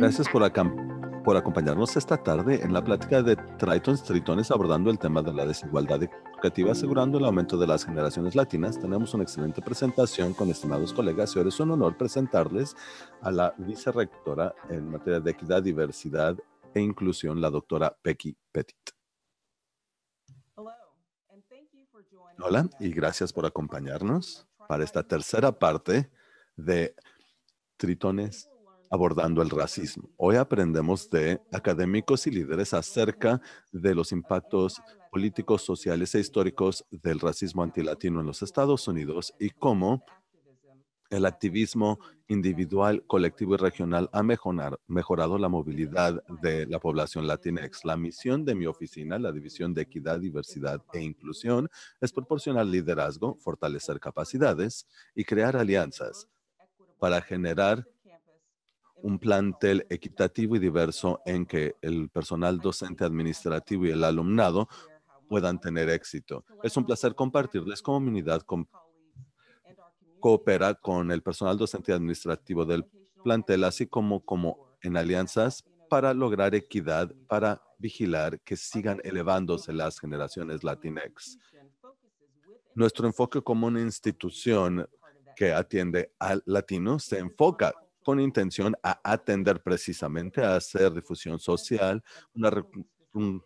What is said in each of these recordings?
Gracias por, acompañarnos esta tarde en la plática de Triton Tritones abordando el tema de la desigualdad educativa asegurando el aumento de las generaciones latinas. Tenemos una excelente presentación con estimados colegas y ahora es un honor presentarles a la vicerrectora en materia de equidad, diversidad e inclusión, la doctora Becky Petit. Hola y gracias por acompañarnos para esta tercera parte de tritones abordando el racismo. Hoy aprendemos de académicos y líderes acerca de los impactos políticos, sociales e históricos del racismo antilatino en los Estados Unidos y cómo el activismo individual, colectivo y regional ha mejorado la movilidad de la población latina. La misión de mi oficina, la División de Equidad, Diversidad e Inclusión, es proporcionar liderazgo, fortalecer capacidades y crear alianzas para generar un plantel equitativo y diverso en que el personal docente administrativo y el alumnado puedan tener éxito. Es un placer compartirles como comunidad coopera con el personal docente administrativo del plantel, así como, como en alianzas para lograr equidad, para vigilar que sigan elevándose las generaciones Latinx. Nuestro enfoque como una institución que atiende al latino se enfoca con intención a atender precisamente, a hacer difusión social, un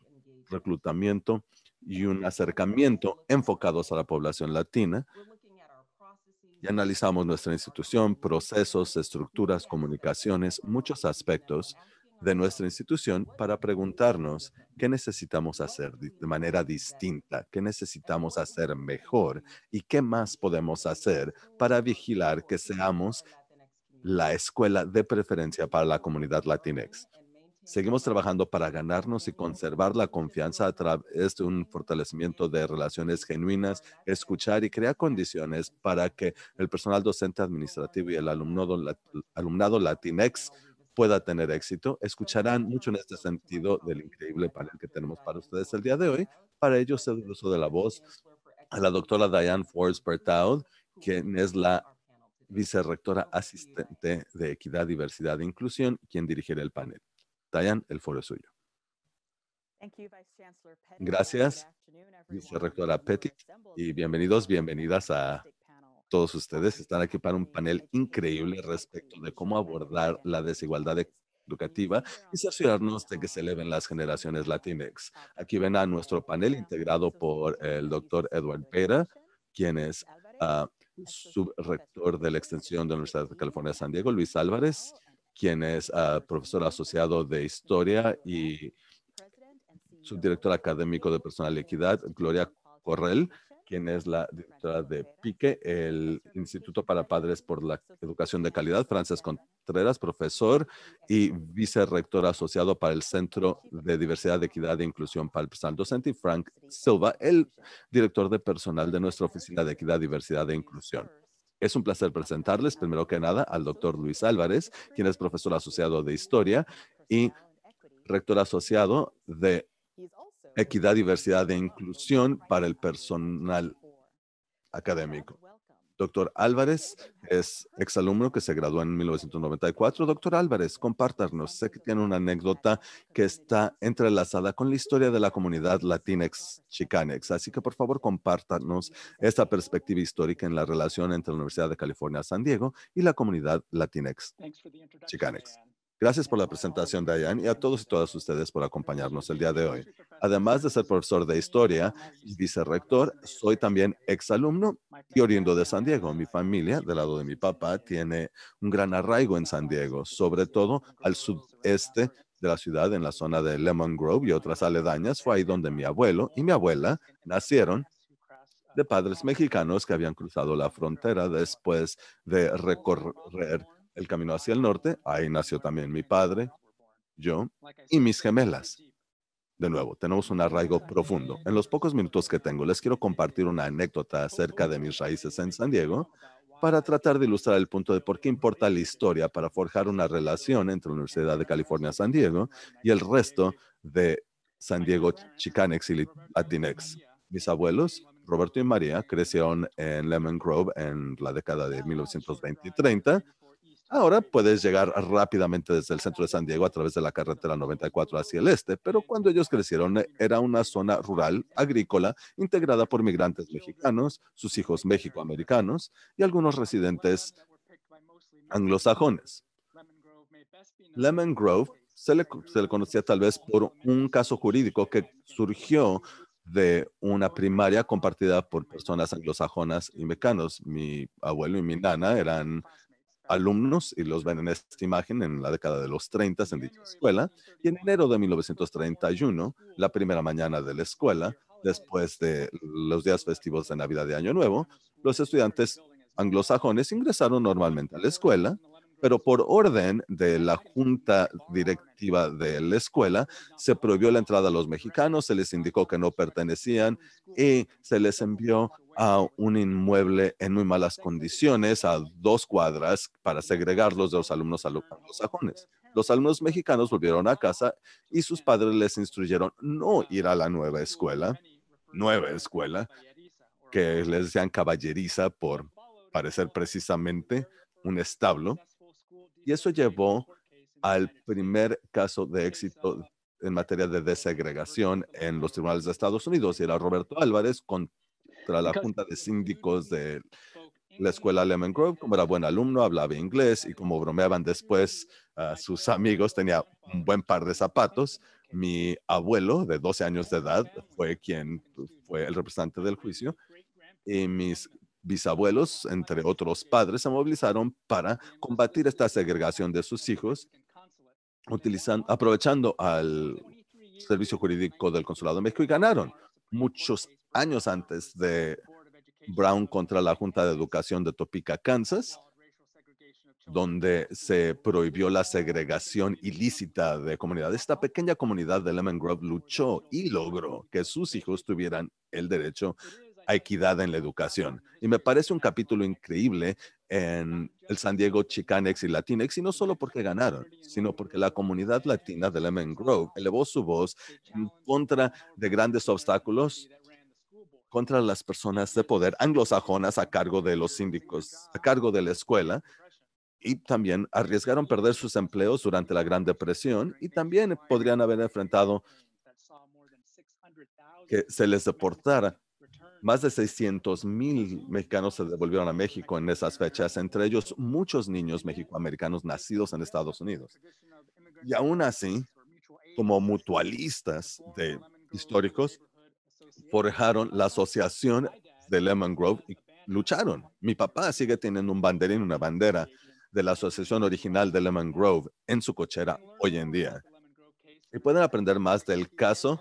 reclutamiento y un acercamiento enfocados a la población latina. Y analizamos nuestra institución, procesos, estructuras, comunicaciones, muchos aspectos de nuestra institución para preguntarnos qué necesitamos hacer de manera distinta, qué necesitamos hacer mejor y qué más podemos hacer para vigilar que seamos la escuela de preferencia para la comunidad latinex. Seguimos trabajando para ganarnos y conservar la confianza a través de un fortalecimiento de relaciones genuinas, escuchar y crear condiciones para que el personal docente administrativo y el alumnado, alumnado latinex pueda tener éxito. Escucharán mucho en este sentido del increíble panel que tenemos para ustedes el día de hoy. Para ello cedo el uso de la voz a la doctora Diane Forbes Bertaud, quien es la vicerrectora asistente de Equidad, Diversidad e Inclusión, quien dirigirá el panel. Diane, el foro es suyo. Gracias, vicerrectora Petty, y bienvenidos, bienvenidas a todos ustedes están aquí para un panel increíble respecto de cómo abordar la desigualdad educativa y cerciorarnos de que se eleven las generaciones latinex. Aquí ven a nuestro panel integrado por el doctor Edward Pera, quien es ah, subrector de la extensión de la Universidad de California San Diego, Luis Álvarez, quien es ah, profesor asociado de Historia y subdirector académico de Personal y Equidad, Gloria Correll, quien es la directora de PIQUE, el Instituto para Padres por la Educación de Calidad, Frances Contreras, profesor y vicerrector asociado para el Centro de Diversidad, Equidad e Inclusión para el personal docente, y Frank Silva, el director de personal de nuestra Oficina de Equidad, Diversidad e Inclusión. Es un placer presentarles, primero que nada, al doctor Luis Álvarez, quien es profesor e asociado de Historia y rector asociado de equidad, diversidad e inclusión para el personal académico. Doctor Álvarez es exalumno que se graduó en 1994. Doctor Álvarez, compártanos. Sé que tiene una anécdota que está entrelazada con la historia de la comunidad latinex chicanex. Así que, por favor, compártanos esta perspectiva histórica en la relación entre la Universidad de California San Diego y la comunidad latinex chicanex. Gracias por la presentación, Diane, y a todos y todas ustedes por acompañarnos el día de hoy. Además de ser profesor de historia y vicerrector, soy también exalumno y oriundo de San Diego. Mi familia, del lado de mi papá, tiene un gran arraigo en San Diego, sobre todo al sudeste de la ciudad, en la zona de Lemon Grove y otras aledañas. Fue ahí donde mi abuelo y mi abuela nacieron de padres mexicanos que habían cruzado la frontera después de recorrer el camino hacia el norte, ahí nació también mi padre, yo y mis gemelas. De nuevo, tenemos un arraigo profundo. En los pocos minutos que tengo, les quiero compartir una anécdota acerca de mis raíces en San Diego para tratar de ilustrar el punto de por qué importa la historia para forjar una relación entre la Universidad de California San Diego y el resto de San Diego Chicanex y Latinex. Mis abuelos, Roberto y María, crecieron en Lemon Grove en la década de 1920 y 30 Ahora puedes llegar rápidamente desde el centro de San Diego a través de la carretera 94 hacia el este, pero cuando ellos crecieron eh, era una zona rural, agrícola, integrada por migrantes mexicanos, sus hijos mexicoamericanos y algunos residentes anglosajones. Lemon Grove se le, se le conocía tal vez por un caso jurídico que surgió de una primaria compartida por personas anglosajonas y mexicanos. Mi abuelo y mi nana eran alumnos y los ven en esta imagen en la década de los 30 en dicha escuela. Y en enero de 1931, la primera mañana de la escuela, después de los días festivos de Navidad de Año Nuevo, los estudiantes anglosajones ingresaron normalmente a la escuela, pero por orden de la junta directiva de la escuela se prohibió la entrada a los mexicanos, se les indicó que no pertenecían y se les envió a un inmueble en muy malas condiciones a dos cuadras para segregarlos de los alumnos a Los alumnos mexicanos volvieron a casa y sus padres les instruyeron no ir a la nueva escuela, nueva escuela, que les decían caballeriza por parecer precisamente un establo. Y eso llevó al primer caso de éxito en materia de desegregación en los tribunales de Estados Unidos. Y era Roberto Álvarez con era la junta de síndicos de la escuela Lemon Grove, como era buen alumno, hablaba inglés y como bromeaban después a sus amigos, tenía un buen par de zapatos. Mi abuelo de 12 años de edad fue quien pues, fue el representante del juicio y mis bisabuelos, entre otros padres, se movilizaron para combatir esta segregación de sus hijos, utilizando, aprovechando al servicio jurídico del Consulado de México y ganaron. Muchos años antes de Brown contra la Junta de Educación de Topeka, Kansas, donde se prohibió la segregación ilícita de comunidad. Esta pequeña comunidad de Lemon Grove luchó y logró que sus hijos tuvieran el derecho a equidad en la educación. Y me parece un capítulo increíble en el San Diego Chicanex y Latinex, y no solo porque ganaron, sino porque la comunidad latina de Lemon Grove elevó su voz en contra de grandes obstáculos contra las personas de poder anglosajonas a cargo de los síndicos, a cargo de la escuela, y también arriesgaron perder sus empleos durante la Gran Depresión y también podrían haber enfrentado que se les deportara. Más de 600 mil mexicanos se devolvieron a México en esas fechas, entre ellos muchos niños mexicoamericanos nacidos en Estados Unidos. Y aún así, como mutualistas de históricos, forjaron la asociación de Lemon Grove y lucharon. Mi papá sigue teniendo un banderín, una bandera de la asociación original de Lemon Grove en su cochera hoy en día. Y pueden aprender más del caso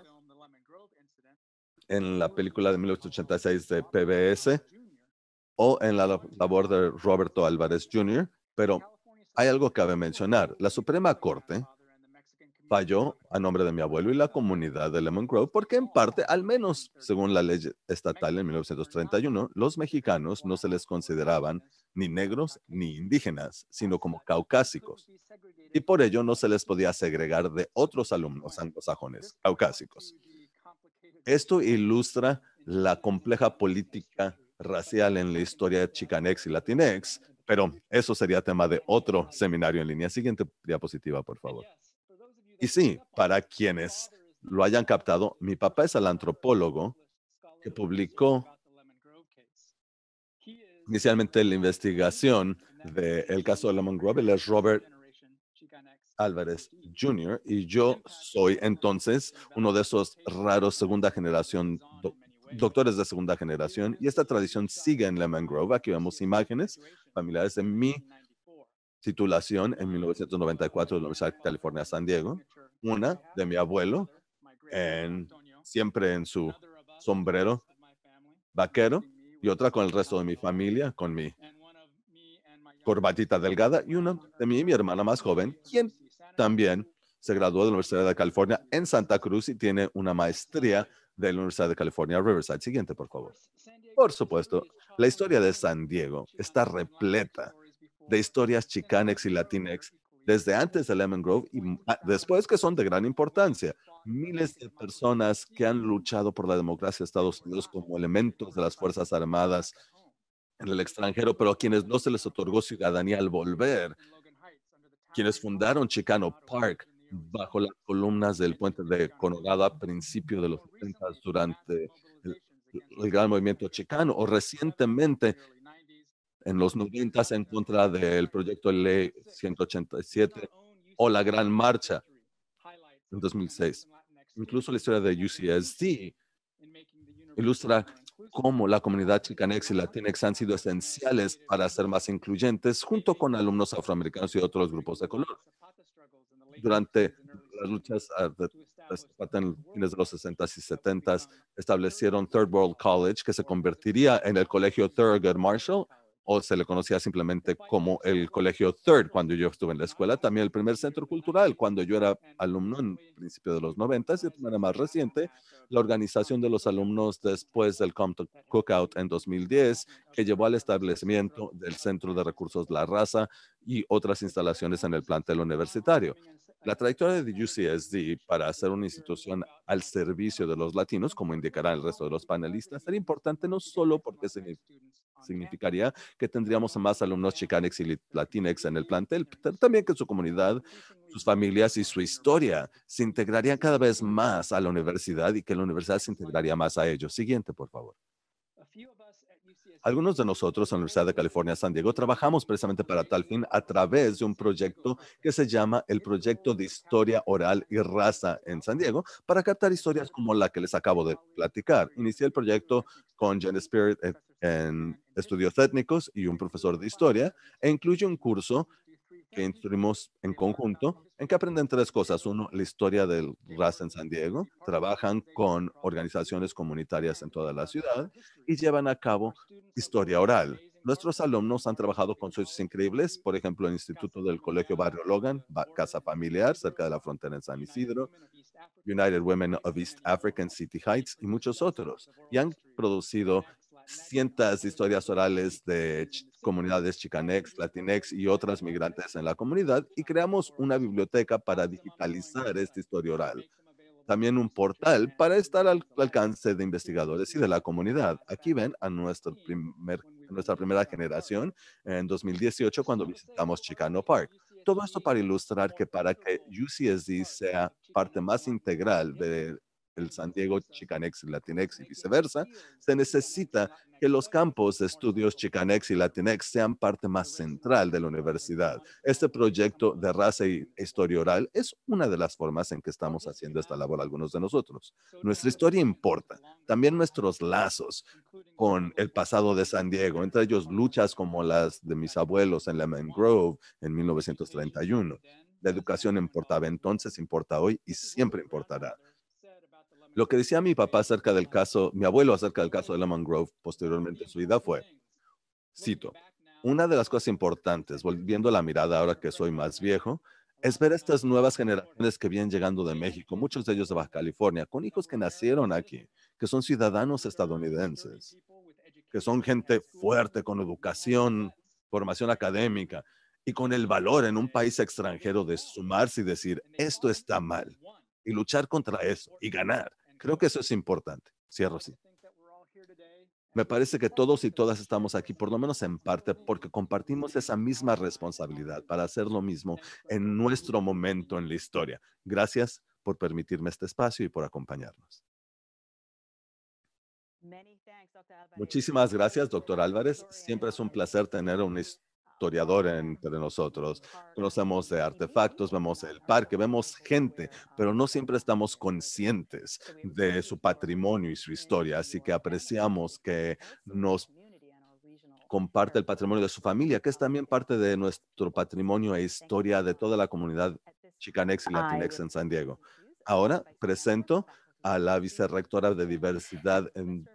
en la película de 1886 de PBS o en la labor de Roberto Álvarez Jr., pero hay algo que cabe mencionar. La Suprema Corte falló a nombre de mi abuelo y la comunidad de Lemon Grove porque en parte, al menos según la ley estatal en 1931, los mexicanos no se les consideraban ni negros ni indígenas, sino como caucásicos. Y por ello no se les podía segregar de otros alumnos anglosajones caucásicos. Esto ilustra la compleja política racial en la historia de chicanex y latinex, pero eso sería tema de otro seminario en línea. Siguiente diapositiva, por favor. Y sí, para quienes lo hayan captado, mi papá es el antropólogo que publicó inicialmente la investigación del caso de Lemon Grove. Él es Robert Álvarez Jr. y yo soy entonces uno de esos raros segunda generación doctores de segunda generación y esta tradición sigue en Lemon Grove. Aquí vemos imágenes familiares de mi titulación en 1994 de la Universidad de California San Diego, una de mi abuelo, siempre en su sombrero vaquero, y otra con el resto de mi familia, con mi corbatita delgada, y una de mí y mi hermana más joven, quien también se graduó de la Universidad de California en Santa Cruz y tiene una maestría de la Universidad de California Riverside. Siguiente, por favor. Por supuesto, la historia de San Diego está repleta de historias chicanex y latinex desde antes de Lemon Grove y ah, después que son de gran importancia. Miles de personas que han luchado por la democracia de Estados Unidos como elementos de las Fuerzas Armadas en el extranjero, pero a quienes no se les otorgó ciudadanía al volver, quienes fundaron Chicano Park bajo las columnas del puente de Conorado a principios de los 70 durante el, el gran movimiento chicano, o recientemente en los 90 en contra del proyecto de ley 187 o la Gran Marcha en 2006. Incluso la historia de UCSD ilustra cómo la comunidad chicanex y latinex han sido esenciales para ser más incluyentes junto con alumnos afroamericanos y otros grupos de color. Durante las luchas ah, fines de los 60s y 70s establecieron Third World College, que se convertiría en el colegio Thurgood Marshall o se le conocía simplemente como el Colegio Third cuando yo estuve en la escuela, también el primer centro cultural cuando yo era alumno en principio de los 90 y de manera más reciente, la organización de los alumnos después del Compton Cookout en 2010, que llevó al establecimiento del Centro de Recursos La Raza y otras instalaciones en el plantel universitario. La trayectoria de UCSD para ser una institución al servicio de los latinos, como indicará el resto de los panelistas, era importante no solo porque se Significaría que tendríamos más alumnos chicanex y latinex en el plantel, también que su comunidad, sus familias y su historia se integrarían cada vez más a la universidad y que la universidad se integraría más a ellos. Siguiente, por favor. Algunos de nosotros en la Universidad de California, San Diego, trabajamos precisamente para tal fin a través de un proyecto que se llama el Proyecto de Historia Oral y Raza en San Diego para captar historias como la que les acabo de platicar. Inicié el proyecto con Jen Spirit en estudios étnicos y un profesor de historia, e incluye un curso que instruimos en conjunto, en que aprenden tres cosas. Uno, la historia del RAS en San Diego. Trabajan con organizaciones comunitarias en toda la ciudad y llevan a cabo historia oral. Nuestros alumnos han trabajado con socios increíbles, por ejemplo, el Instituto del Colegio Barrio Logan, Casa Familiar, cerca de la frontera en San Isidro, United Women of East African City Heights y muchos otros. Y han producido cientas historias orales de comunidades chicanex, latinex y otras migrantes en la comunidad y creamos una biblioteca para digitalizar esta historia oral. También un portal para estar al alcance de investigadores y de la comunidad. Aquí ven a nuestro primer, nuestra primera generación en 2018 cuando visitamos Chicano Park. Todo esto para ilustrar que para que UCSD sea parte más integral de el San Diego Chicanex y Latinex y viceversa, se necesita que los campos de pues estudios Chicanex y Latinex sean parte más central de la universidad. Este proyecto de raza y historia oral es una de las formas en que estamos haciendo esta labor algunos de nosotros. Nuestra historia importa, también nuestros lazos con el pasado de San Diego, entre ellos luchas como las de mis abuelos en la Grove en 1931. La educación importaba entonces, importa hoy y siempre importará. Lo que decía mi papá acerca del caso, mi abuelo acerca del caso de Lemon Grove posteriormente en su vida fue, cito, una de las cosas importantes, volviendo la mirada ahora que soy más viejo, es ver estas nuevas generaciones que vienen llegando de México, muchos de ellos de Baja California, con hijos que nacieron aquí, que son ciudadanos estadounidenses, que son gente fuerte, con educación, formación académica y con el valor en un país extranjero de sumarse y decir, esto está mal, y luchar contra eso y ganar. Creo que eso es importante. Cierro así. Me parece que todos y todas estamos aquí, por lo menos en parte, porque compartimos esa misma responsabilidad para hacer lo mismo en nuestro momento en la historia. Gracias por permitirme este espacio y por acompañarnos. Muchísimas gracias, doctor Álvarez. Siempre es un placer tener una entre nosotros. Conocemos de artefactos, vemos el parque, vemos gente, pero no siempre estamos conscientes de su patrimonio y su historia. Así que apreciamos que nos comparte el patrimonio de su familia, que es también parte de nuestro patrimonio e historia de toda la comunidad chicanex y latinex en San Diego. Ahora presento a la vicerrectora de diversidad en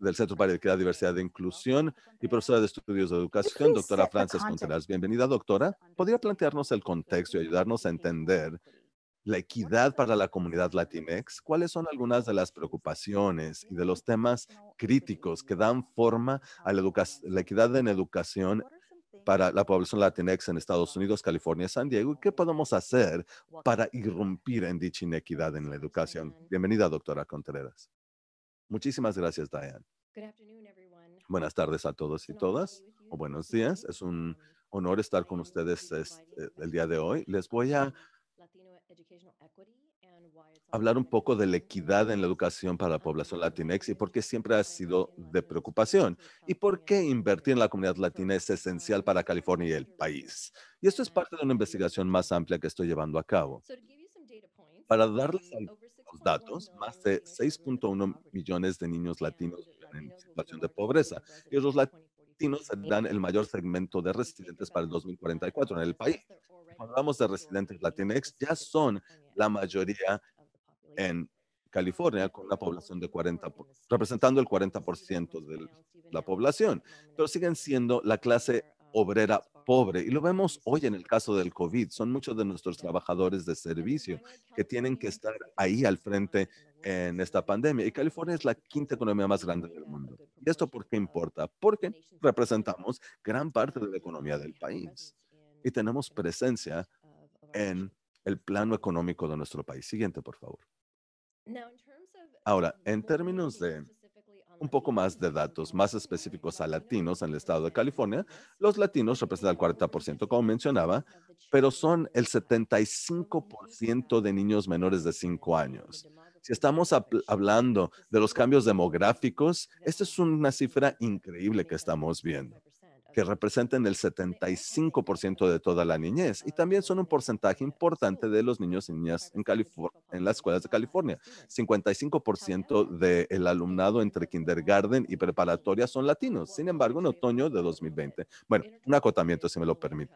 del Centro para Equidad, Diversidad e Inclusión y profesora de Estudios de Educación, doctora Frances Contreras. Bienvenida, doctora. ¿Podría plantearnos el contexto y ayudarnos a entender la equidad para la comunidad Latinx? ¿Cuáles son algunas de las preocupaciones y de los temas críticos que dan forma a la, equidad en educación para la población latinx en Estados Unidos, California, San Diego y qué podemos hacer para irrumpir en dicha inequidad en la educación. Bienvenida, doctora Contreras. Muchísimas gracias, Diane. Buenas tardes a todos y todas, o buenos días. Es un um, honor estar con ustedes eh, el día de hoy. Les voy a hablar un poco de la equidad en la educación para la población latinex y por qué siempre ha sido de preocupación y por qué invertir en la comunidad latina es esencial para California y el país. Y esto es parte de una investigación más amplia que estoy llevando a cabo. Para um, darles datos, más de 6.1 millones de niños latinos en situación de pobreza. Y los latinos serán el mayor segmento de residentes para el 2044 en el país. Cuando hablamos de residentes latinex, ya son la mayoría en California con una población de 40, representando el 40% de la población, pero siguen siendo la clase obrera pobre. Y lo vemos hoy en el caso del COVID. Son muchos de nuestros trabajadores de servicio que tienen que estar ahí al frente en esta pandemia. Y California es la quinta economía más grande del mundo. ¿Y esto por qué importa? Porque representamos gran parte de la economía del país y tenemos presencia en el plano económico de nuestro país. Siguiente, por favor. Ahora, en términos de un poco más de datos más específicos a latinos en el estado de California. Los latinos representan el 40%, como mencionaba, pero son el 75% de niños menores de 5 años. Si estamos hablando de los cambios demográficos, esta es una cifra increíble que estamos viendo que representan el 75% de toda la niñez y también son un porcentaje importante de los niños y niñas en, las escuelas de California. 55% del alumnado entre kindergarten y preparatoria son latinos. Sin embargo, en otoño de 2020, bueno, un acotamiento si me lo permite.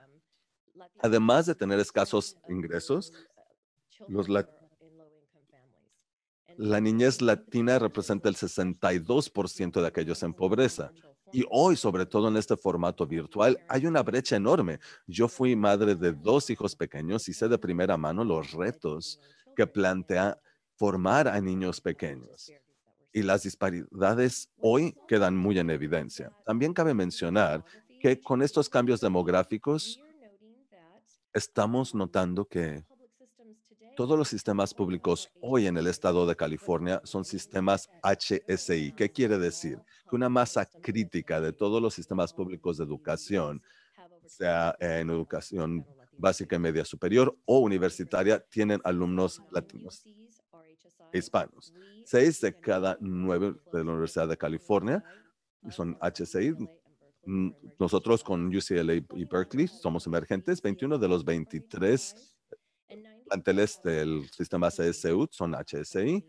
Además de tener escasos ingresos, los la niñez latina representa el 62% de aquellos en pobreza. Y hoy, sobre todo en este formato virtual, hay una brecha enorme. Yo fui madre de dos hijos pequeños y sé de primera mano los retos que plantea formar a niños pequeños. Y las disparidades hoy quedan muy en evidencia. También cabe mencionar que con estos cambios demográficos, estamos notando que todos los sistemas públicos hoy en el estado de California son sistemas HSI. ¿Qué quiere decir? Que una masa crítica de todos los sistemas públicos de educación, sea en educación básica y media superior o universitaria, tienen alumnos latinos e hispanos. Seis de cada nueve de la Universidad de California son HSI. Nosotros con UCLA y Berkeley somos emergentes. 21 de los 23 planteles este, del sistema CSU son HSI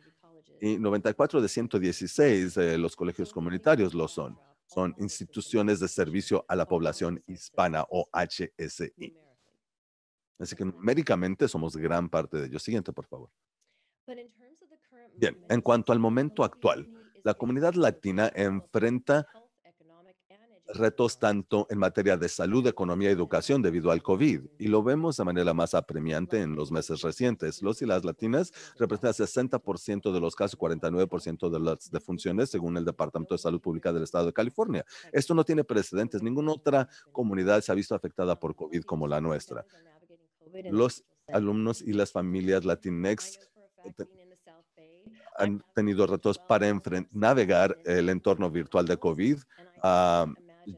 y 94 de 116 de los colegios comunitarios lo son. Son instituciones de servicio a la población hispana o HSI. Así que numéricamente somos gran parte de ellos. Siguiente, por favor. Bien, en cuanto al momento actual, la comunidad latina enfrenta retos tanto en materia de salud, economía y educación debido al COVID, y lo vemos de manera más apremiante en los meses recientes. Los y las latinas representan 60% de los casos, 49% de las defunciones, según el Departamento de Salud Pública del Estado de California. Esto no tiene precedentes. Ninguna otra comunidad se ha visto afectada por COVID como la nuestra. Los alumnos y las familias latinex eh, han tenido retos para navegar el entorno virtual de COVID.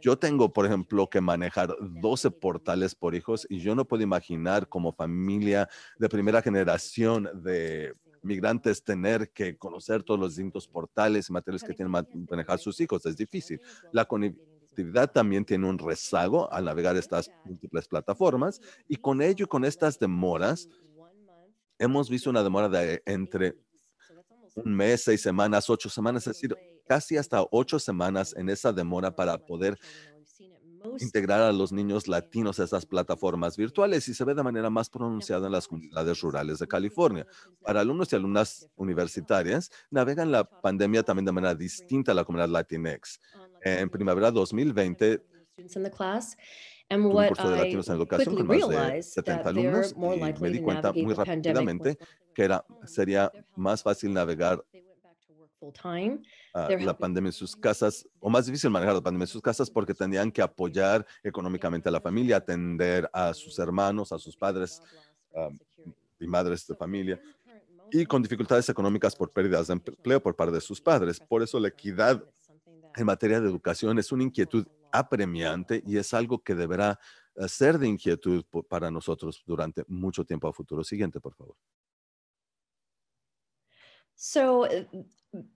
Yo tengo, por ejemplo, que manejar 12 portales por hijos y yo no puedo imaginar como familia de primera generación de migrantes tener que conocer todos los distintos portales y materiales que tienen manejar sus hijos. Es difícil. La conectividad también tiene un rezago al navegar estas múltiples plataformas y con ello y con estas demoras, hemos visto una demora de entre un mes, seis semanas, ocho semanas, es decir, casi hasta ocho semanas en esa demora para poder integrar a los niños latinos a esas plataformas virtuales y se ve de manera más pronunciada en las comunidades rurales de California. Para alumnos y alumnas universitarias, navegan la pandemia también de manera distinta a la comunidad Latinx. En primavera 2020, un curso de latinos en educación con más de 70 alumnos me di cuenta muy rápidamente que era, sería más fácil navegar Ah, la pandemia en sus casas, o más difícil manejar la pandemia en sus casas porque tenían que apoyar económicamente a la familia, atender a sus hermanos, a sus padres ah, y madres de familia, y con dificultades económicas por pérdidas de empleo por parte de sus padres. Por eso la equidad en materia de educación es una inquietud apremiante y es algo que deberá eh, ser de inquietud para nosotros durante mucho tiempo a futuro. Siguiente, por favor. So uh,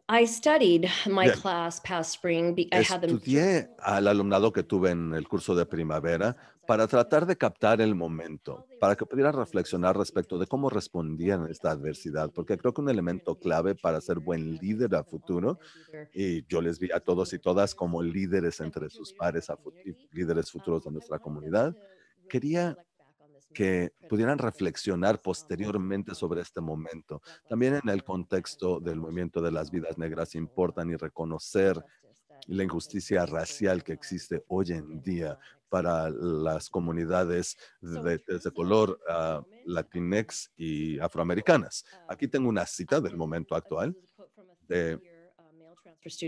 I studied my class past spring. Estudié al alumnado que tuve en el curso de primavera para tratar de captar el momento, para que pudiera reflexionar respecto de cómo respondían a esta adversidad, porque creo que un elemento clave para ser buen líder a futuro, y yo les vi a todos y todas como líderes entre sus pares, a líderes futuros de nuestra comunidad, quería que pudieran reflexionar posteriormente sobre este, este momento. También en el contexto del movimiento de las vidas negras importan y reconocer la injusticia racial que existe hoy en día para las comunidades de, color uh, ah, latinex y afroamericanas. Aquí tengo una cita del momento actual de ah,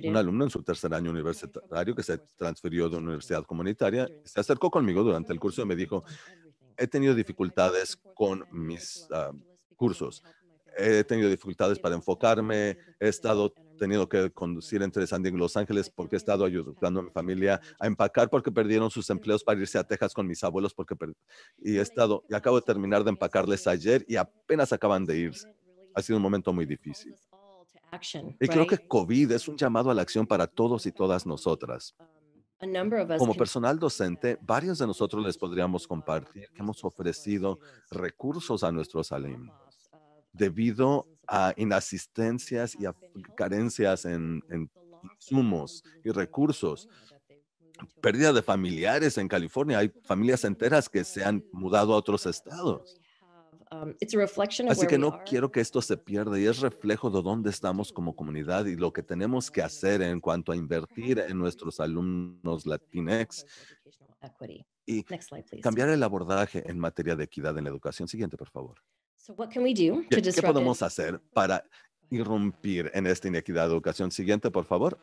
un alumno en su tercer año universitario que se transfirió de una universidad comunitaria. Se acercó conmigo durante el curso y me dijo, he tenido dificultades con mis ah, cursos. He tenido dificultades para enfocarme. He estado teniendo que conducir entre San Diego y Los Ángeles porque he estado ayudando a mi familia a empacar porque perdieron sus empleos para irse a Texas con mis abuelos porque y he estado y acabo de terminar de empacarles ayer y apenas acaban de irse. Ha sido un momento muy difícil. Y creo que COVID es un llamado a la acción para todos y todas nosotras. Como personal docente, varios de nosotros les podríamos compartir que hemos ofrecido recursos a nuestros alumnos debido a inasistencias y a carencias en, en insumos y recursos. Pérdida de familiares en California. Hay familias enteras que se han mudado a otros estados. Um, Así que no quiero que esto se pierda y es reflejo de dónde estamos como comunidad y lo que tenemos que hacer en cuanto a uh-huh. invertir en nuestros alumnos Latinex y cambiar el abordaje en materia de equidad en la educación. Siguiente, por favor. ¿Qué, podemos hacer para irrumpir en esta inequidad de educación? Siguiente, por favor.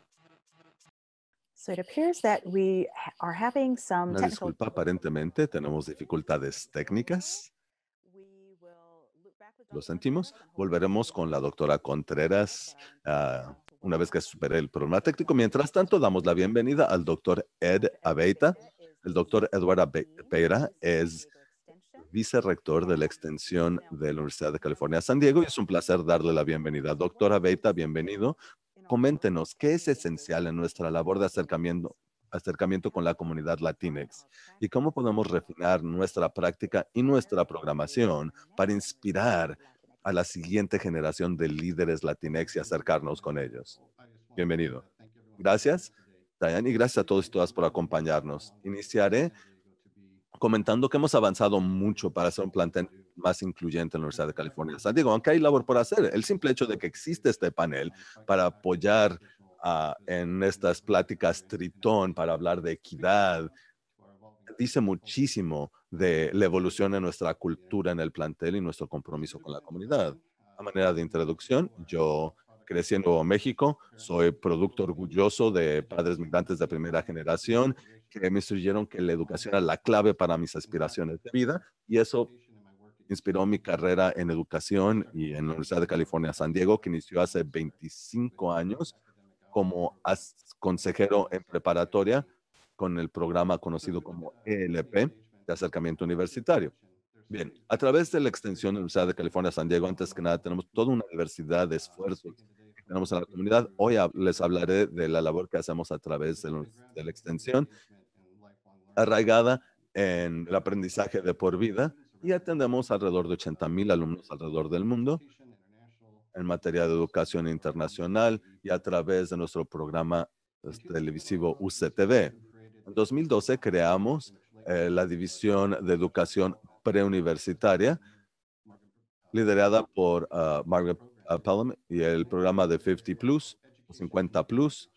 disculpa, aparentemente tenemos dificultades técnicas. Lo sentimos. Volveremos con la doctora Contreras ah, una vez que supere el problema técnico. Mientras tanto, damos la bienvenida al doctor Ed Abeita. El doctor Edward Peira es vicerrector de la extensión de la Universidad de California San Diego y es un placer darle la bienvenida. Doctora Abeita, bienvenido. Coméntenos qué es esencial en nuestra labor de acercamiento acercamiento con la comunidad latinex y cómo podemos refinar nuestra práctica y nuestra programación para inspirar a la siguiente generación de líderes latinex y acercarnos con ellos. Bienvenido. Gracias, Diane, y gracias a todos y todas por acompañarnos. Iniciaré comentando que hemos avanzado mucho para hacer un plantel más incluyente en la Universidad de California, San Diego, aunque hay labor por hacer. El simple hecho de que existe este panel para apoyar Ah, en estas pláticas Tritón para hablar de equidad, dice muchísimo de la evolución de nuestra cultura en el plantel y nuestro compromiso con la comunidad. A manera de introducción, yo crecí en Nuevo México, soy producto orgulloso de padres migrantes de primera generación que me instruyeron que la educación era la clave para mis aspiraciones de vida y eso inspiró mi carrera en educación y en la Universidad de California San Diego que inició hace 25 años como consejero en preparatoria con el programa conocido como ELP de acercamiento universitario. Bien, a través de la extensión de la Universidad de California San Diego, antes que nada, tenemos toda una diversidad de esfuerzos que tenemos en la comunidad. Hoy les hablaré de la labor que hacemos a través de, la extensión arraigada en el aprendizaje de por vida y atendemos alrededor de 80 mil alumnos alrededor del mundo en materia de educación internacional y a través de nuestro programa pues, televisivo UCTV. En 2012 creamos eh, la División de Educación Preuniversitaria, liderada por ah, Margaret ah, Pelham y el programa de 50 Plus, 50 Plus,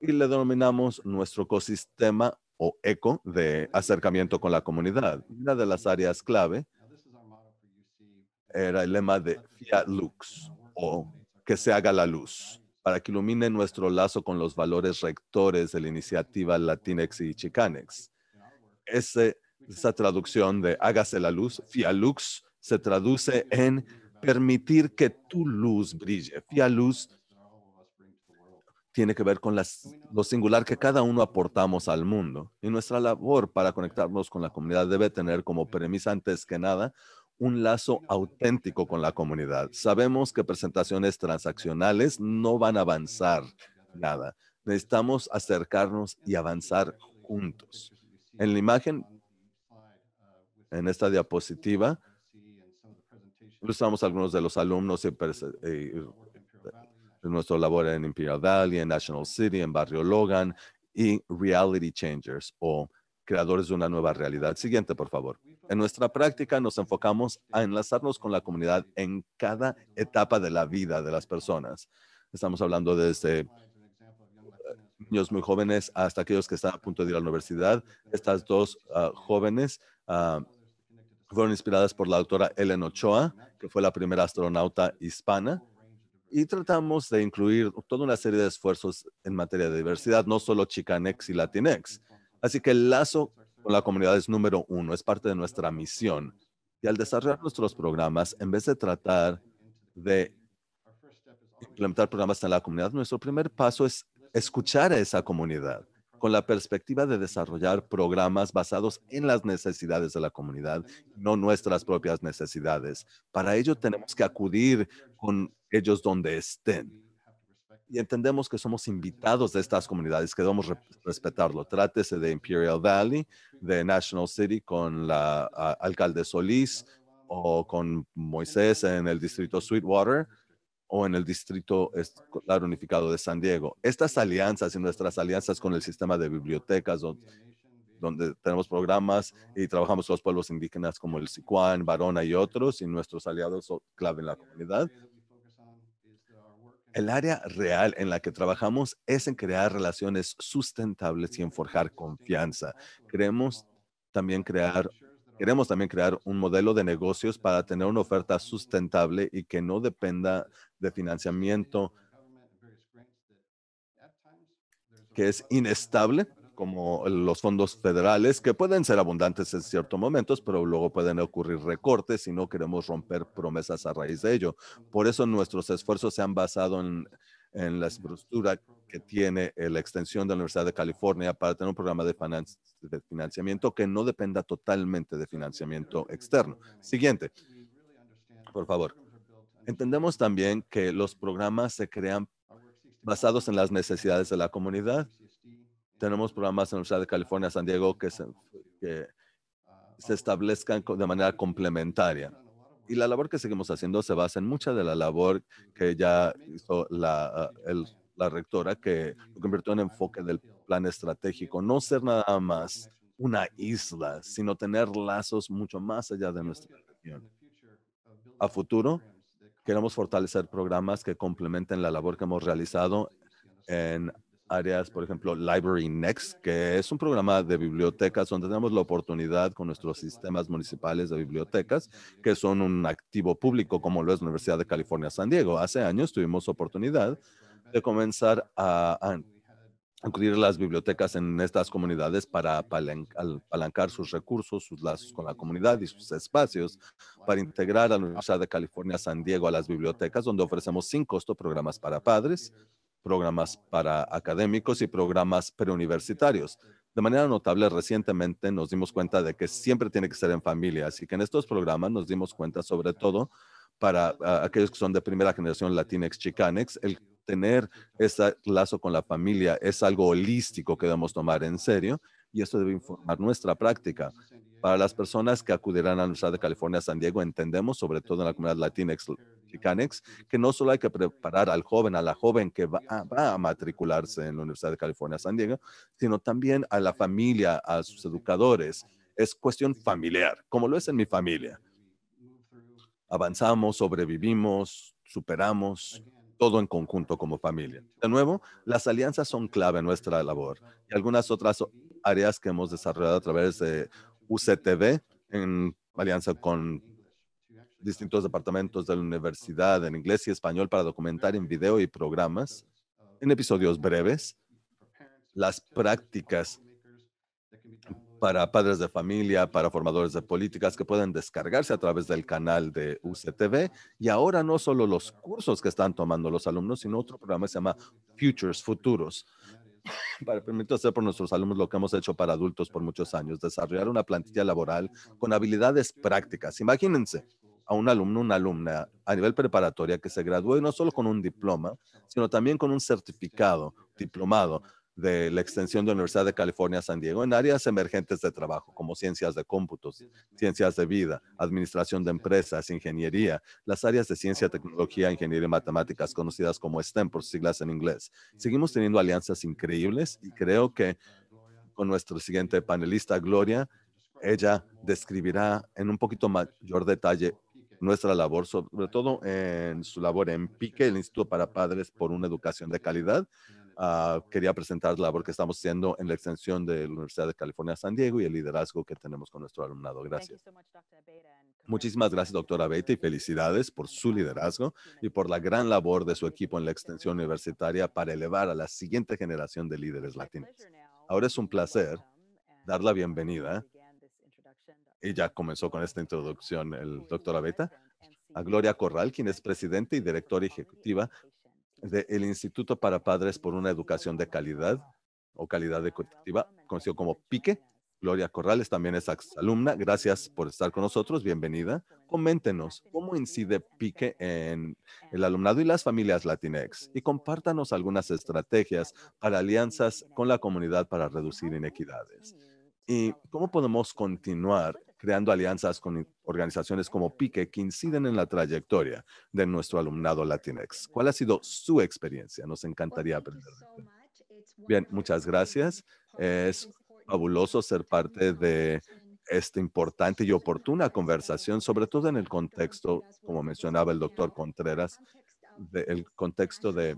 y le denominamos nuestro ecosistema o eco de acercamiento con la comunidad. Una de las áreas clave era el lema de Fiat Lux o que se haga la luz para que ilumine nuestro lazo con los valores rectores de la iniciativa Latinex y Chicanex. esa traducción de hágase la luz, Fialux, se traduce en permitir que tu luz brille. Lux tiene que ver con las, lo singular que cada uno aportamos al mundo. Y nuestra labor para conectarnos con la comunidad debe tener como premisa antes que nada un lazo auténtico con la comunidad. Sabemos que presentaciones transaccionales no van a avanzar nada. Necesitamos acercarnos y avanzar juntos. En la imagen, en esta diapositiva, usamos algunos de los alumnos y eh, de nuestra labor en Imperial Valley, en National City, en Barrio Logan y Reality Changers o creadores de una nueva realidad. Siguiente, por favor. En nuestra práctica nos enfocamos a enlazarnos con la comunidad en cada etapa de la vida de las personas. Estamos hablando desde eh, niños muy jóvenes hasta aquellos que están a punto de ir a la universidad. Estas dos ah, jóvenes ah, fueron inspiradas por la doctora Ellen Ochoa, que fue la primera astronauta hispana. Y tratamos de incluir toda una serie de esfuerzos en materia de diversidad, no solo Chicanex y Latinex. Así que el lazo con la comunidad es número uno, es parte de nuestra misión. Y al desarrollar nuestros programas, en vez de tratar de implementar programas en la comunidad, nuestro primer paso es escuchar a esa comunidad con la perspectiva de desarrollar programas basados en las necesidades de la comunidad, no nuestras propias necesidades. Para ello tenemos que acudir con ellos donde estén y entendemos que somos invitados de estas comunidades, que debemos respetarlo. Trátese de Imperial Valley, de National City con la alcalde Solís o con Moisés en el distrito Sweetwater o en el distrito escolar unificado de San Diego. Estas alianzas y nuestras alianzas con el sistema de bibliotecas donde, tenemos programas y trabajamos con los pueblos indígenas como el Sicuán, Barona y otros, y nuestros aliados son clave en la comunidad, el área real en la que trabajamos es en crear relaciones sustentables y en forjar confianza. Queremos también crear Queremos también crear un modelo de negocios para tener una oferta sustentable y que no dependa de financiamiento que es inestable como los fondos federales, que pueden ser abundantes en ciertos momentos, pero luego pueden ocurrir recortes y no queremos romper promesas a raíz de ello. Por eso nuestros esfuerzos se han basado en, la estructura que tiene la extensión de la Universidad de California para tener un programa de financiamiento que no dependa totalmente de financiamiento externo. Siguiente, por favor. Entendemos también que los programas se crean basados en las necesidades de la comunidad tenemos programas en la Universidad de California, San Diego, que se, establezcan de manera complementaria. Y la labor que seguimos haciendo se basa en mucha de la labor que ya hizo la, la rectora, que lo convirtió en enfoque del plan estratégico. No ser nada más una isla, sino tener lazos mucho más allá de nuestra región. A futuro, queremos fortalecer programas que complementen la labor que hemos realizado en áreas, por ejemplo, Library Next, que es un programa de bibliotecas donde tenemos la oportunidad con nuestros sistemas municipales de bibliotecas, que son un activo público como lo es la Universidad de California San Diego. Hace años tuvimos oportunidad de comenzar a, incluir las bibliotecas en estas comunidades para apalancar sus recursos, sus lazos con la comunidad y sus espacios para integrar a la Universidad de California San Diego a las bibliotecas, donde ofrecemos sin costo programas para padres, programas para académicos y programas preuniversitarios. De manera notable, recientemente nos dimos cuenta de que siempre tiene que ser en familia, así que en estos programas nos dimos cuenta sobre todo para ah, aquellos que son de primera generación Latinx chicanex, el tener ese lazo con la familia es algo holístico que debemos tomar en serio y esto debe informar nuestra práctica. Para las personas que acudirán a la Universidad de California San Diego, entendemos, sobre todo en la comunidad latinex, mexicana que no solo hay que preparar al joven, a la joven que ah, va, a matricularse en la Universidad de California San Diego, sino también a la familia, a sus educadores. Es cuestión familiar, como lo es en mi familia. Avanzamos, sobrevivimos, superamos todo en conjunto como familia. De nuevo, las alianzas son clave en nuestra labor y algunas otras áreas que hemos desarrollado a través de UCTV en alianza con distintos departamentos de la universidad en inglés y español para documentar en video y programas, en episodios breves, las prácticas para padres de familia, para formadores de políticas que pueden descargarse a través del canal de UCTV. Y ahora no solo los cursos que están tomando los alumnos, sino otro programa que se llama Futures, Futuros para hacer por nuestros alumnos lo que hemos hecho para adultos por muchos años, desarrollar una plantilla laboral con habilidades prácticas. Imagínense a un alumno, una alumna a nivel preparatoria que se gradúe no solo con un diploma, sino también con un certificado, diplomado, de la extensión de la Universidad de California San Diego en áreas emergentes de trabajo como ciencias de cómputos, ciencias de vida, administración de empresas, ingeniería, las áreas de ciencia, tecnología, ingeniería y matemáticas conocidas como STEM por siglas en inglés. Seguimos teniendo alianzas increíbles y creo que con nuestro siguiente panelista, Gloria, ella describirá en un poquito mayor detalle nuestra labor, sobre todo en su labor en Pique, el Instituto para Padres por una Educación de Calidad, Ah, quería presentar la labor que estamos haciendo en la extensión de la Universidad de California San Diego y el liderazgo que tenemos con nuestro alumnado. Gracias. Muchísimas gracias, doctora beta y felicidades por su liderazgo y por la gran labor de su equipo en la extensión universitaria para elevar a la siguiente generación de líderes latinos. Ahora es un placer dar la bienvenida, y ya comenzó con esta introducción el doctor Abeta, a e Gloria Corral, quien es presidente y directora ejecutiva el Instituto para Padres por una Educación de Calidad o Calidad Educativa, conocido como PIQUE. Gloria Corrales también es alumna. Gracias por estar con nosotros. Bienvenida. Coméntenos cómo incide PIQUE en el alumnado y las familias Latinx? y compártanos algunas estrategias para alianzas con la comunidad para reducir inequidades. ¿Y cómo podemos continuar creando alianzas con organizaciones como PIQUE que inciden en la trayectoria de nuestro alumnado Latinex. ¿Cuál ha sido su experiencia? Nos encantaría aprender. Bien, muchas gracias. Es fabuloso ser parte de esta importante y oportuna conversación, sobre todo en el contexto, como mencionaba el doctor Contreras, del contexto de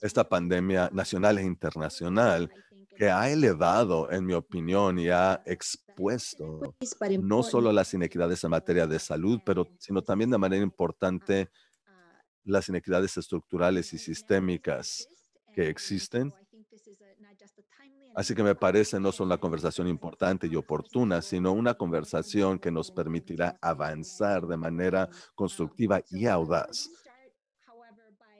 esta pandemia nacional e internacional que ha elevado, en mi opinión, y ha expuesto pues, no solo las inequidades en materia de salud, pero sino también de manera ah, importante ah, las inequidades estructurales y eh, eh, eh, sistémicas este, que existen. Así que me parece no solo una conversación importante y oportuna, sino una conversación que nos permitirá avanzar de manera um, constructiva y audaz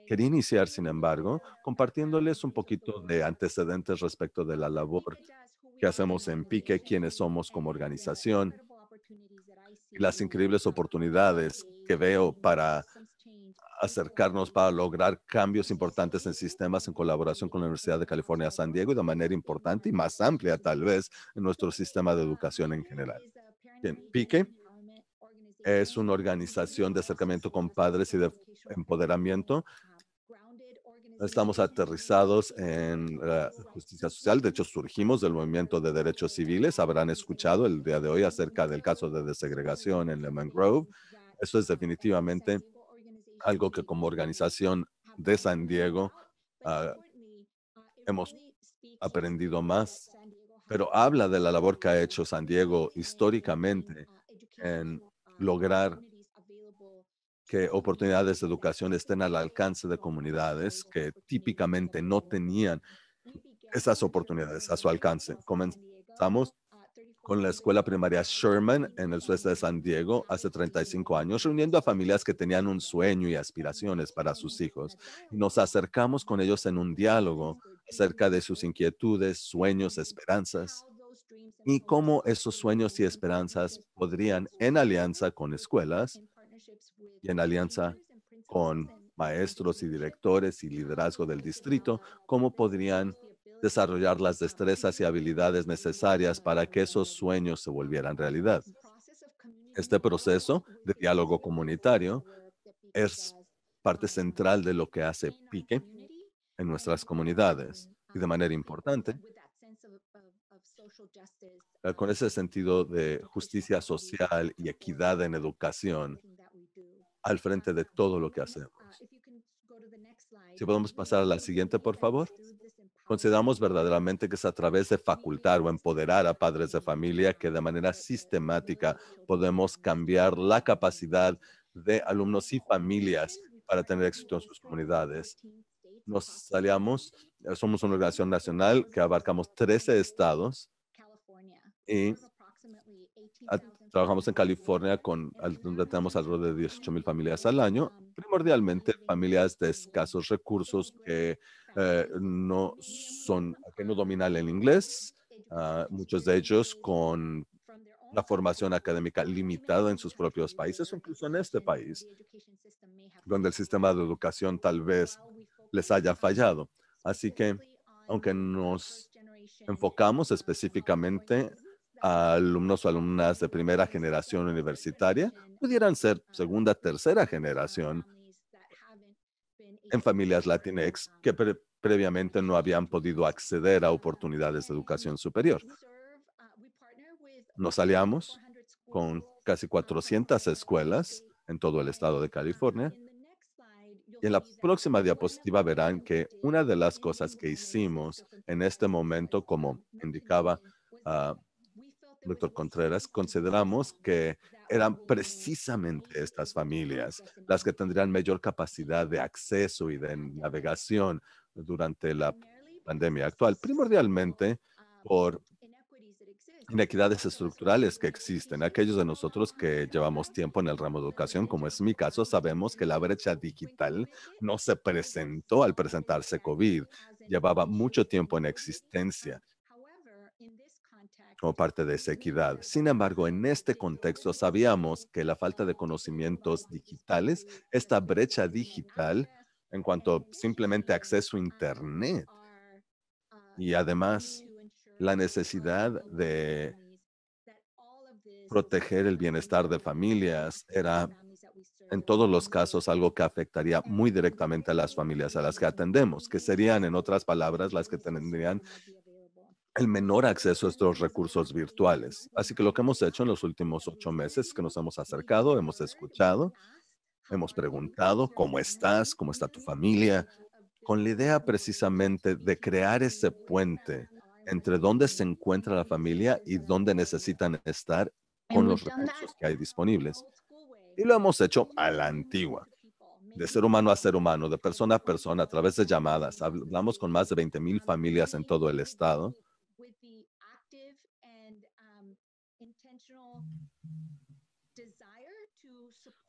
Quería iniciar, sin embargo, compartiéndoles un poquito de antecedentes respecto de la labor que hacemos en Pique, quiénes somos como organización las increíbles oportunidades que veo para acercarnos para lograr cambios importantes en sistemas en colaboración con la Universidad de California San Diego y de manera importante y más amplia tal vez en nuestro sistema de educación en general. Pique es una organización de acercamiento con padres y de empoderamiento estamos aterrizados en la justicia social. De hecho, surgimos del movimiento de derechos civiles. Habrán escuchado el día de hoy acerca del caso de desegregación en Lemon Grove. Eso es definitivamente algo que como organización de San Diego ah, hemos aprendido más, pero habla de la labor que ha hecho San Diego históricamente en lograr que oportunidades de educación estén al alcance de comunidades que típicamente no tenían esas oportunidades a su alcance. Comenzamos con la escuela primaria Sherman en el sueste de San Diego hace 35 años, reuniendo a familias que tenían un sueño y aspiraciones para sus hijos. nos acercamos con ellos en un diálogo acerca de sus inquietudes, sueños, esperanzas y cómo esos sueños y esperanzas podrían, en alianza con escuelas, y en alianza con maestros y directores y liderazgo del distrito, cómo podrían desarrollar las destrezas y habilidades necesarias para que esos sueños se volvieran realidad. Este proceso de diálogo comunitario es parte central de lo que hace Pique en nuestras comunidades y de manera importante con ese sentido de justicia social y equidad en educación al frente de todo lo que hacemos. Si podemos pasar a la siguiente, por favor. Consideramos verdaderamente que es a través de facultar o empoderar a padres de familia que de manera sistemática podemos cambiar la capacidad de alumnos y familias para tener éxito en sus comunidades. Nos salíamos, eh, somos una organización nacional que abarcamos 13 estados y Trabajamos en California con, donde tenemos alrededor de 18 mil familias al año, primordialmente familias de escasos recursos que eh, no son, que no dominan el inglés, ah, muchos de ellos con la formación académica limitada en sus propios países incluso en este país, donde el sistema de educación tal vez les haya fallado. Así que, aunque nos enfocamos específicamente alumnos o alumnas de primera generación universitaria, pudieran ser segunda, tercera generación en familias latinex que previamente no habían podido acceder a oportunidades de educación superior. Nos aliamos con casi 400 escuelas en todo el estado de California. Y en la próxima diapositiva verán que una de las cosas que hicimos en este momento, como indicaba ah, doctor Contreras, consideramos que eran precisamente estas familias las que tendrían mayor capacidad de acceso y de navegación durante la pandemia actual, primordialmente por inequidades estructurales que existen. Aquellos de nosotros que llevamos tiempo en el ramo de educación, como es mi caso, sabemos que la brecha digital no se presentó al presentarse COVID. Llevaba mucho tiempo en existencia o parte de esa equidad. Sin embargo, en este contexto sabíamos que la falta de conocimientos digitales, esta brecha digital en cuanto simplemente acceso a Internet y además la necesidad de proteger el bienestar de familias era en todos los casos algo que afectaría muy directamente a las familias a las que atendemos, que serían, en otras palabras, las que tendrían el menor acceso a estos recursos virtuales. Así que lo que hemos hecho en los últimos ocho meses que nos hemos acercado, hemos escuchado, hemos preguntado cómo estás, cómo está tu familia, con la idea precisamente de crear ese puente entre dónde se encuentra la familia y dónde necesitan estar con los recursos que hay disponibles. Y lo hemos hecho a la antigua, de ser humano a ser humano, de persona a persona, a través de llamadas. Hablamos con más de 20 mil familias en todo el estado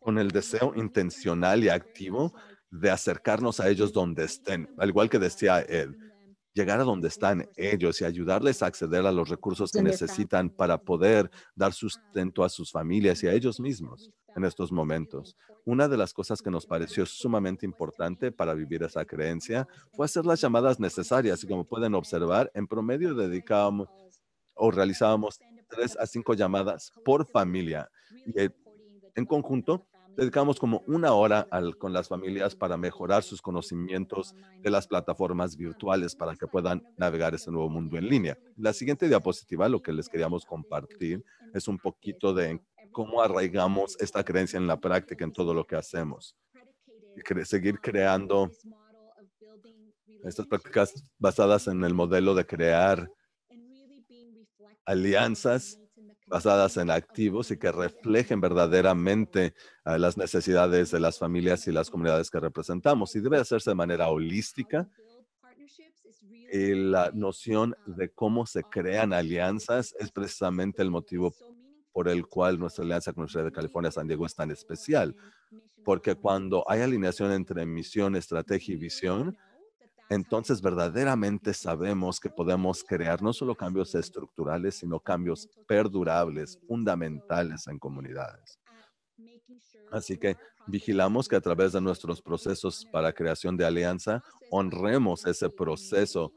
con el deseo intencional y activo de acercarnos a ellos donde estén, al igual que decía él, llegar a donde están ellos y ayudarles a acceder a los recursos que necesitan para poder dar sustento a sus familias y a ellos mismos en estos momentos. Una de las cosas que nos pareció sumamente importante para vivir esa creencia fue hacer las llamadas necesarias y como pueden observar, en promedio dedicábamos o realizábamos tres a cinco llamadas por familia. en conjunto, Dedicamos como una hora con las familias para mejorar sus conocimientos de las plataformas virtuales para que puedan navegar ese nuevo mundo en línea. La siguiente diapositiva, lo que les queríamos compartir, es un poquito de cómo arraigamos esta creencia en la práctica, en todo lo que hacemos. seguir creando estas prácticas basadas en el modelo de crear alianzas basadas en activos y que reflejen verdaderamente eh, las necesidades de las familias y las comunidades que representamos. Y debe hacerse de manera holística. Y la noción de cómo se crean alianzas es precisamente el motivo por el cual nuestra alianza con la Universidad de California San Diego es tan especial. Porque cuando hay alineación entre misión, estrategia y visión, entonces verdaderamente sabemos que podemos crear no solo cambios estructurales, sino cambios perdurables, fundamentales en comunidades. Así que vigilamos que a través de nuestros procesos para creación de alianza, honremos ese proceso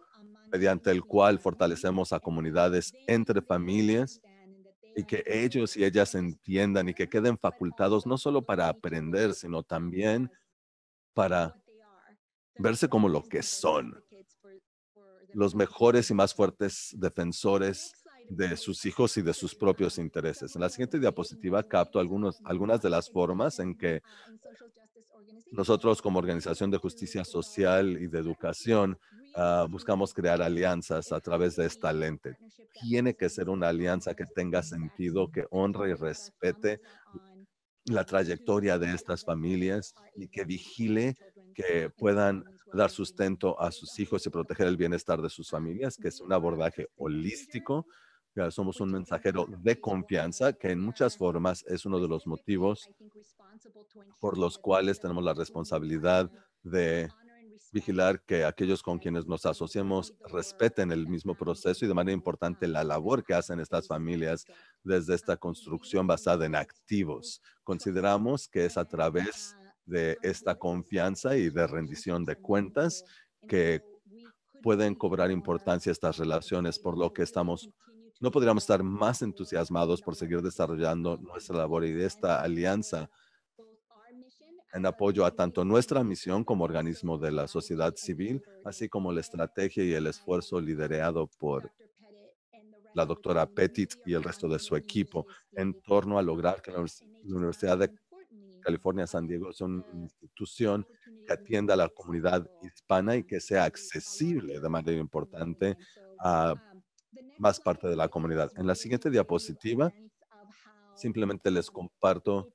mediante el cual fortalecemos a comunidades entre familias y que ellos y ellas entiendan y que queden facultados no solo para aprender, sino también para verse como lo que son, los mejores y más fuertes defensores de sus hijos y de sus propios intereses. En la siguiente diapositiva capto algunos, algunas de las formas en que nosotros como organización de justicia social y de educación ah, buscamos crear alianzas a través de esta lente. Tiene que ser una alianza que tenga sentido, que honre y respete la trayectoria de estas familias y que vigile que puedan dar sustento a sus hijos y proteger el bienestar de sus familias, que es un abordaje holístico. somos un mensajero de confianza, que en muchas formas es uno de los motivos por los cuales tenemos la responsabilidad de vigilar que aquellos con quienes nos asociamos, respeten el mismo proceso y de manera importante la labor que hacen estas familias desde esta construcción basada en activos. Consideramos que es a través de esta confianza y de rendición de cuentas que pueden cobrar importancia estas relaciones, por lo que estamos, no podríamos estar más entusiasmados por seguir desarrollando nuestra labor y de esta alianza en apoyo a tanto nuestra misión como organismo de la sociedad civil, así como la estrategia y el esfuerzo liderado por la doctora Petit y el resto de su equipo en torno a lograr que la Universidad de California, San Diego, es una ah, institución que atienda a la comunidad hispana y que sea accesible de manera importante a ah, más parte de la comunidad. En la siguiente diapositiva, simplemente les um, comparto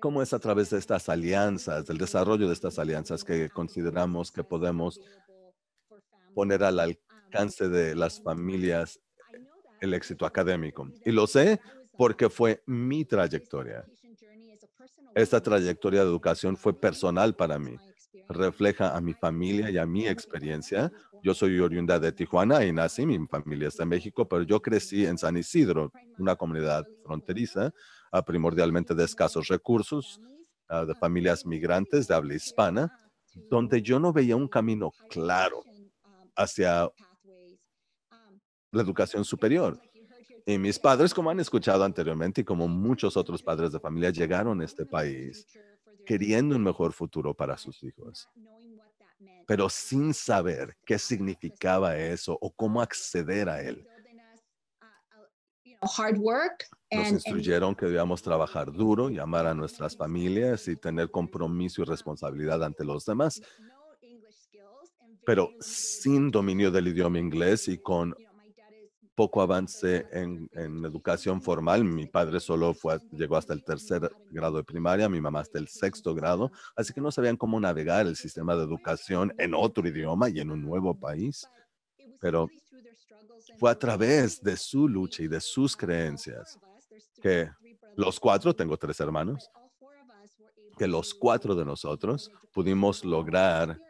cómo es a través de estas alianzas, del desarrollo de estas alianzas que consideramos que podemos poner al um, alcance de las familias el éxito académico. Y lo sé porque fue mi trayectoria. Esta trayectoria de educación fue personal para mí. Refleja a mi familia y a mi experiencia. Yo soy oriunda de Tijuana y nací, mi familia está en México, pero yo crecí en San Isidro, una comunidad fronteriza, ah, primordialmente de escasos recursos, ah, de familias migrantes de habla hispana, donde yo no veía un camino claro hacia la educación superior. Y mis padres, como han escuchado anteriormente y como muchos otros padres de familia, llegaron a este país queriendo un mejor futuro para sus hijos, pero sin saber qué significaba eso o cómo acceder a él. Nos instruyeron que debíamos trabajar duro llamar amar a nuestras familias y tener compromiso y responsabilidad ante los demás, pero sin dominio del idioma inglés y con poco avance en, educación formal. Mi padre solo llegó hasta el tercer grado de primaria, mi mamá hasta el sexto grado, así que no sabían cómo navegar el sistema de educación en otro idioma y en un nuevo país. Pero fue a través de su lucha y de sus creencias que los cuatro, tengo tres hermanos, que los cuatro de nosotros pudimos lograr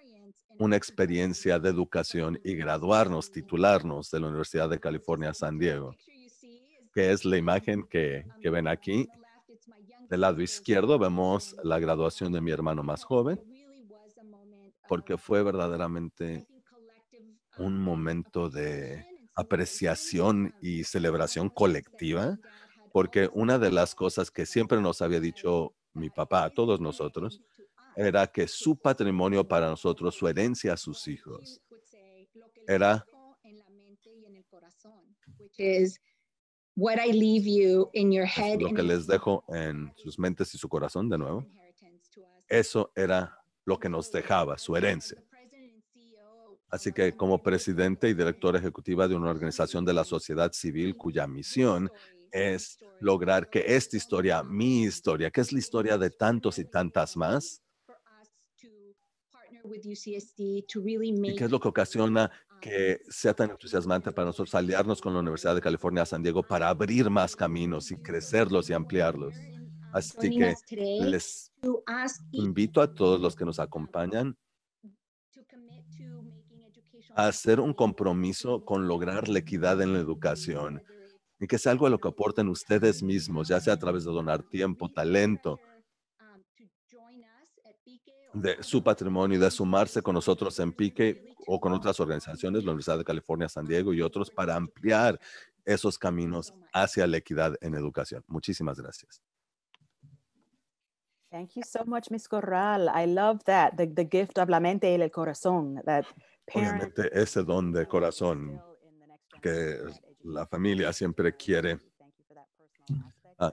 una experiencia de educación y graduarnos, titularnos de la Universidad de California, San Diego, que es la imagen que, ven aquí. Del lado izquierdo vemos la graduación de mi hermano más joven, porque fue verdaderamente un momento de apreciación y celebración colectiva, porque una de las cosas que siempre nos había dicho mi papá, a todos nosotros, era que su patrimonio para nosotros, su herencia a sus hijos, era lo que les dejo en sus mentes y su corazón de nuevo. Eso era lo que nos dejaba, su herencia. Así que como presidente y director ejecutiva de una organización de la sociedad civil cuya misión es lograr que esta historia, mi historia, que es la historia de tantos y tantas más, ¿Y qué es lo que ocasiona ah. que sea tan entusiasmante para nosotros aliarnos con la Universidad de California San Diego para abrir más caminos y crecerlos y ampliarlos? Así que les invito a todos los que nos acompañan a hacer un compromiso con lograr la equidad en la educación y que sea algo a lo que aporten ustedes mismos, ya sea a través de donar tiempo, talento, de su patrimonio y de sumarse con nosotros en Pique o con otras organizaciones, la Universidad de California, San Diego y otros, para ampliar esos caminos hacia la equidad en educación. Muchísimas gracias. Thank you so much, Ms. Corral. I love that, the, the gift of la mente y el corazón. Obviamente, ese don de corazón que la familia siempre quiere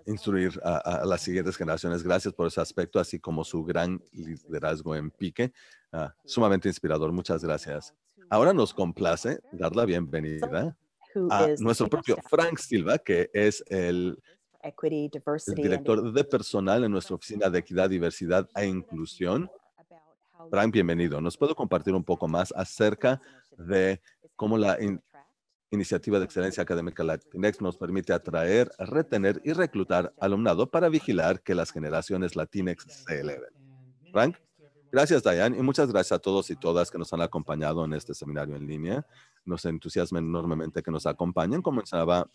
instruir a, las siguientes generaciones. Gracias por ese aspecto, así como su gran liderazgo en pique. Ah, sumamente inspirador. Muchas gracias. Ahora nos complace dar la bienvenida a nuestro propio Frank Silva, que es el, director de personal en nuestra oficina de equidad, diversidad e inclusión. Frank, bienvenido. ¿Nos puedo compartir un poco más acerca de cómo la iniciativa de excelencia académica Latinex nos permite atraer, retener y reclutar alumnado para vigilar que las generaciones Latinex se eleven. Frank, gracias Diane y muchas gracias a todos y todas que nos han acompañado en este seminario en línea nos entusiasma enormemente que nos acompañen. Como mencionaba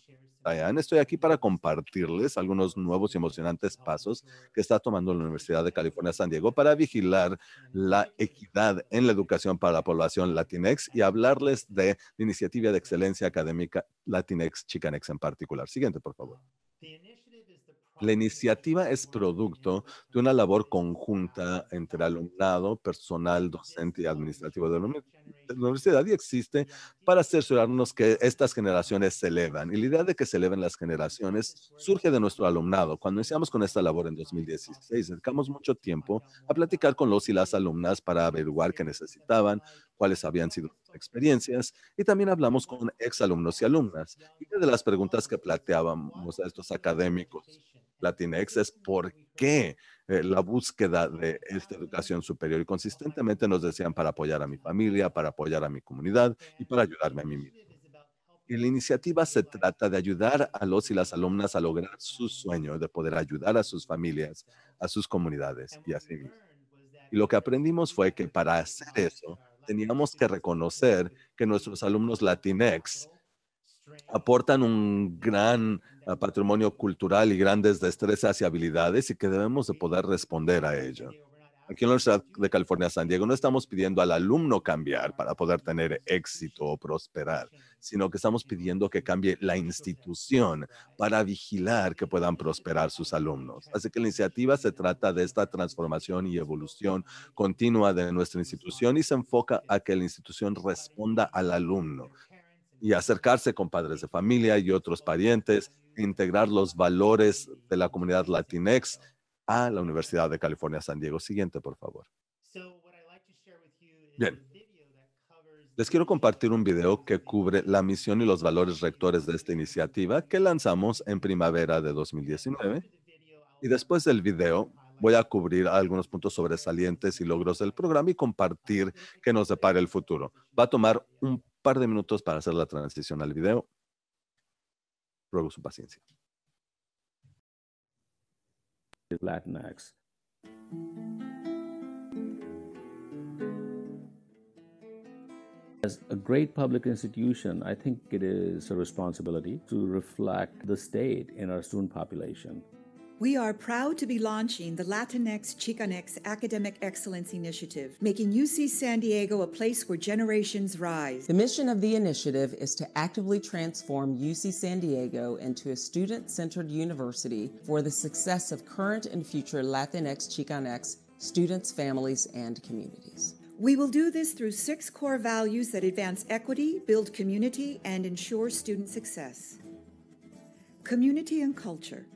Diane, estoy aquí para compartirles algunos nuevos y emocionantes pasos que está tomando la Universidad de California San Diego para vigilar la equidad en la educación para la población latinex y hablarles de la iniciativa de excelencia académica latinex chicanex en particular. Siguiente, por favor. La iniciativa es producto de una labor conjunta entre alumnado, personal docente y administrativo de la la universidad y existe para asegurarnos que estas generaciones se elevan. Y la idea de que se eleven las generaciones surge de nuestro alumnado. Cuando iniciamos con esta labor en 2016, dedicamos mucho tiempo a platicar con los y las alumnas para averiguar qué necesitaban, cuáles habían sido sus experiencias, y también hablamos con exalumnos y alumnas. Y una de las preguntas que planteábamos a estos académicos Latinex es por qué eh, la búsqueda de esta educación superior y consistentemente nos decían para apoyar a mi familia, para apoyar a mi comunidad y para ayudarme a mí mismo. Y la iniciativa se trata de ayudar a los y las alumnas a lograr su sueño de poder ayudar a sus familias, a sus comunidades y así. Y lo que aprendimos fue que para hacer eso, teníamos que reconocer que nuestros alumnos Latinx, aportan un gran eh, patrimonio cultural y grandes destrezas y habilidades y que debemos de poder responder a ello. Aquí en la Universidad de California San Diego no estamos pidiendo al alumno cambiar para poder tener éxito o prosperar, sino que estamos pidiendo que cambie la institución para vigilar que puedan prosperar sus alumnos. Así que la iniciativa se trata de esta transformación y evolución continua de nuestra institución y se enfoca a que la institución responda al alumno y acercarse con padres de familia y otros parientes, integrar los valores de la comunidad latinex a la Universidad de California San Diego. Siguiente, por favor. Bien. Les quiero compartir un video que cubre la misión y los valores rectores de esta iniciativa que lanzamos en primavera de 2019. Y después del video voy a cubrir algunos puntos sobresalientes y logros del programa y compartir que nos depara el futuro. Va a tomar un par de minutos para hacer la transición al video. Ruego su paciencia. Latinx. As a great public institution, I think it is a responsibility to reflect the state in our student population. We are proud to be launching the Latinx Chicanx Academic Excellence Initiative, making UC San Diego a place where generations rise. The mission of the initiative is to actively transform UC San Diego into a student centered university for the success of current and future Latinx Chicanx students, families, and communities. We will do this through six core values that advance equity, build community, and ensure student success. Community and culture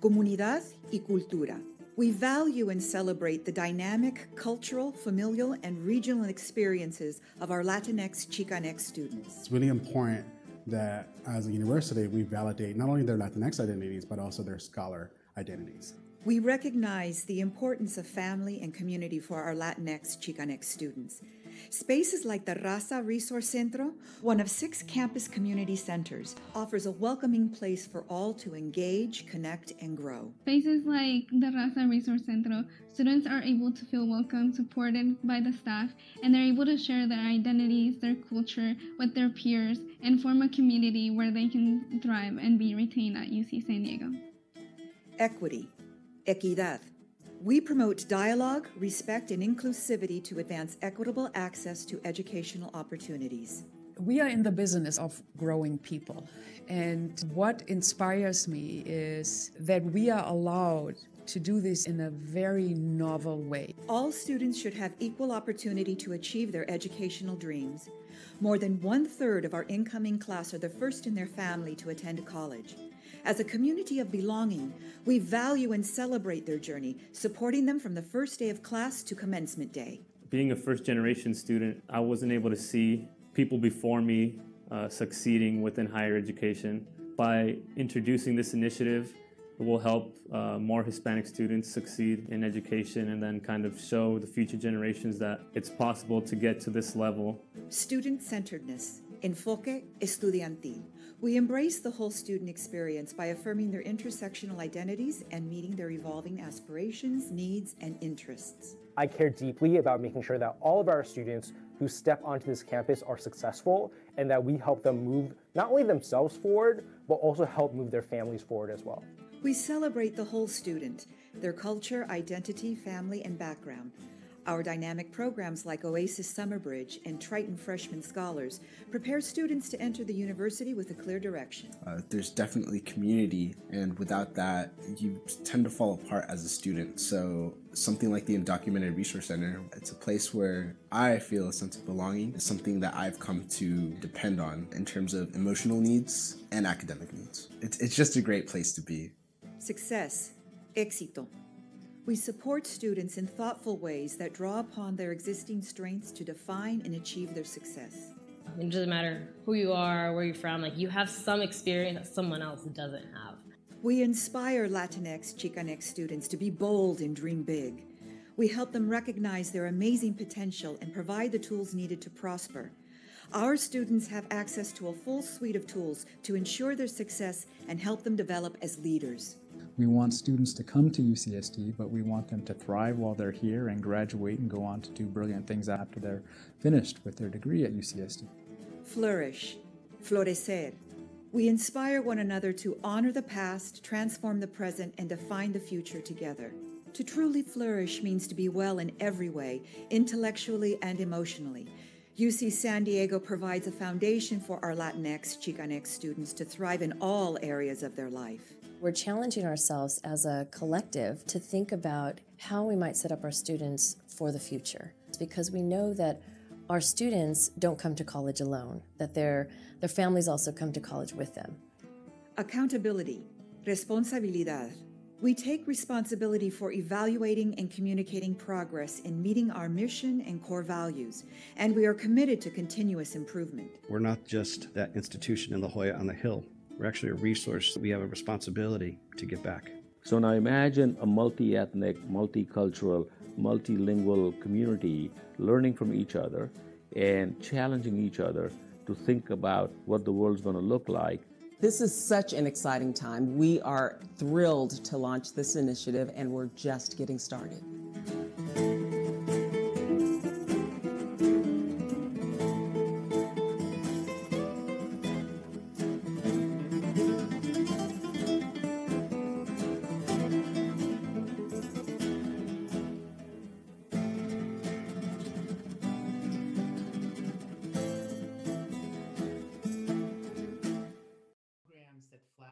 comunidad y cultura. We value and celebrate the dynamic cultural, familial, and regional experiences of our Latinx, Chicanx students. It's really important that as a university, we validate not only their Latinx identities, but also their scholar identities. We recognize the importance of family and community for our Latinx, Chicanx students Spaces like the Raza Resource Centro, one of six campus community centers, offers a welcoming place for all to engage, connect, and grow. Spaces like the Raza Resource Centro, students are able to feel welcome, supported by the staff, and they're able to share their identities, their culture with their peers, and form a community where they can thrive and be retained at UC San Diego. Equity, equidad we promote dialogue, respect, and inclusivity to advance equitable access to educational opportunities. We are in the business of growing people. And what inspires me is that we are allowed to do this in a very novel way. All students should have equal opportunity to achieve their educational dreams. More than one third of our incoming class are the first in their family to attend college. As a community of belonging, we value and celebrate their journey, supporting them from the first day of class to commencement day. Being a first generation student, I wasn't able to see people before me uh, succeeding within higher education. By introducing this initiative, it will help uh, more Hispanic students succeed in education and then kind of show the future generations that it's possible to get to this level. Student centeredness, enfoque estudiantil we embrace the whole student experience by affirming their intersectional identities and meeting their evolving aspirations, needs, and interests. I care deeply about making sure that all of our students who step onto this campus are successful and that we help them move not only themselves forward, but also help move their families forward as well. We celebrate the whole student, their culture, identity, family, and background our dynamic programs like Oasis Summerbridge and Triton Freshman Scholars prepare students to enter the university with a clear direction. Uh, there's definitely community, and without that, you tend to fall apart as a student. So, something like the Undocumented Resource Center, it's a place where I feel a sense of belonging, it's something that I've come to depend on in terms of emotional needs and academic needs. It's, it's just a great place to be. Success, éxito. We support students in thoughtful ways that draw upon their existing strengths to define and achieve their success. It doesn't matter who you are, where you're from, like you have some experience that someone else doesn't have. We inspire Latinx, Chicanx students to be bold and dream big. We help them recognize their amazing potential and provide the tools needed to prosper. Our students have access to a full suite of tools to ensure their success and help them develop as leaders. We want students to come to UCSD, but we want them to thrive while they're here and graduate and go on to do brilliant things after they're finished with their degree at UCSD. Flourish, florecer. We inspire one another to honor the past, transform the present, and define the future together. To truly flourish means to be well in every way, intellectually and emotionally. UC San Diego provides a foundation for our Latinx, Chicanx students to thrive in all areas of their life. We're challenging ourselves as a collective to think about how we might set up our students for the future. It's because we know that our students don't come to college alone, that their, their families also come to college with them. Accountability, responsabilidad. We take responsibility for evaluating and communicating progress in meeting our mission and core values, and we are committed to continuous improvement. We're not just that institution in La Jolla on the Hill. We're actually a resource we have a responsibility to give back. So now imagine a multi ethnic, multicultural, multilingual community learning from each other and challenging each other to think about what the world's going to look like. This is such an exciting time. We are thrilled to launch this initiative and we're just getting started.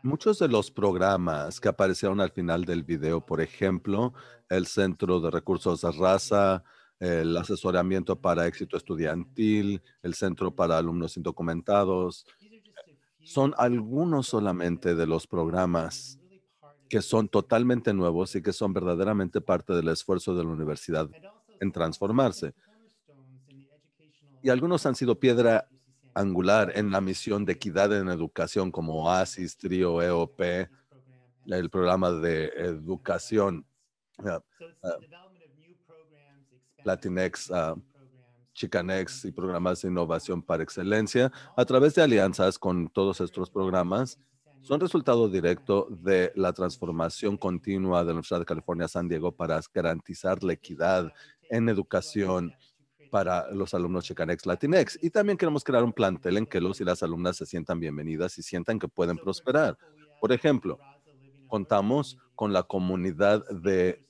Muchos de los programas que aparecieron al final del video, por ejemplo, el Centro de Recursos de Raza, el asesoramiento para éxito estudiantil, el Centro para Alumnos Indocumentados, son algunos solamente de los programas que son totalmente nuevos y que son verdaderamente parte del esfuerzo de la universidad en transformarse. Y algunos han sido piedra angular en la misión de equidad en educación como ASIS, TRIO, EOP, el programa de educación ah, Latinex, ah, Chicanex y programas de innovación para excelencia a través de alianzas con todos estos programas son resultado directo de la transformación continua de la Universidad de California San Diego para garantizar la equidad en educación para los alumnos Chicanex Latinx. Y también queremos crear un plantel en que los y las alumnas se sientan bienvenidas y sientan que pueden prosperar. Por ejemplo, contamos con la comunidad de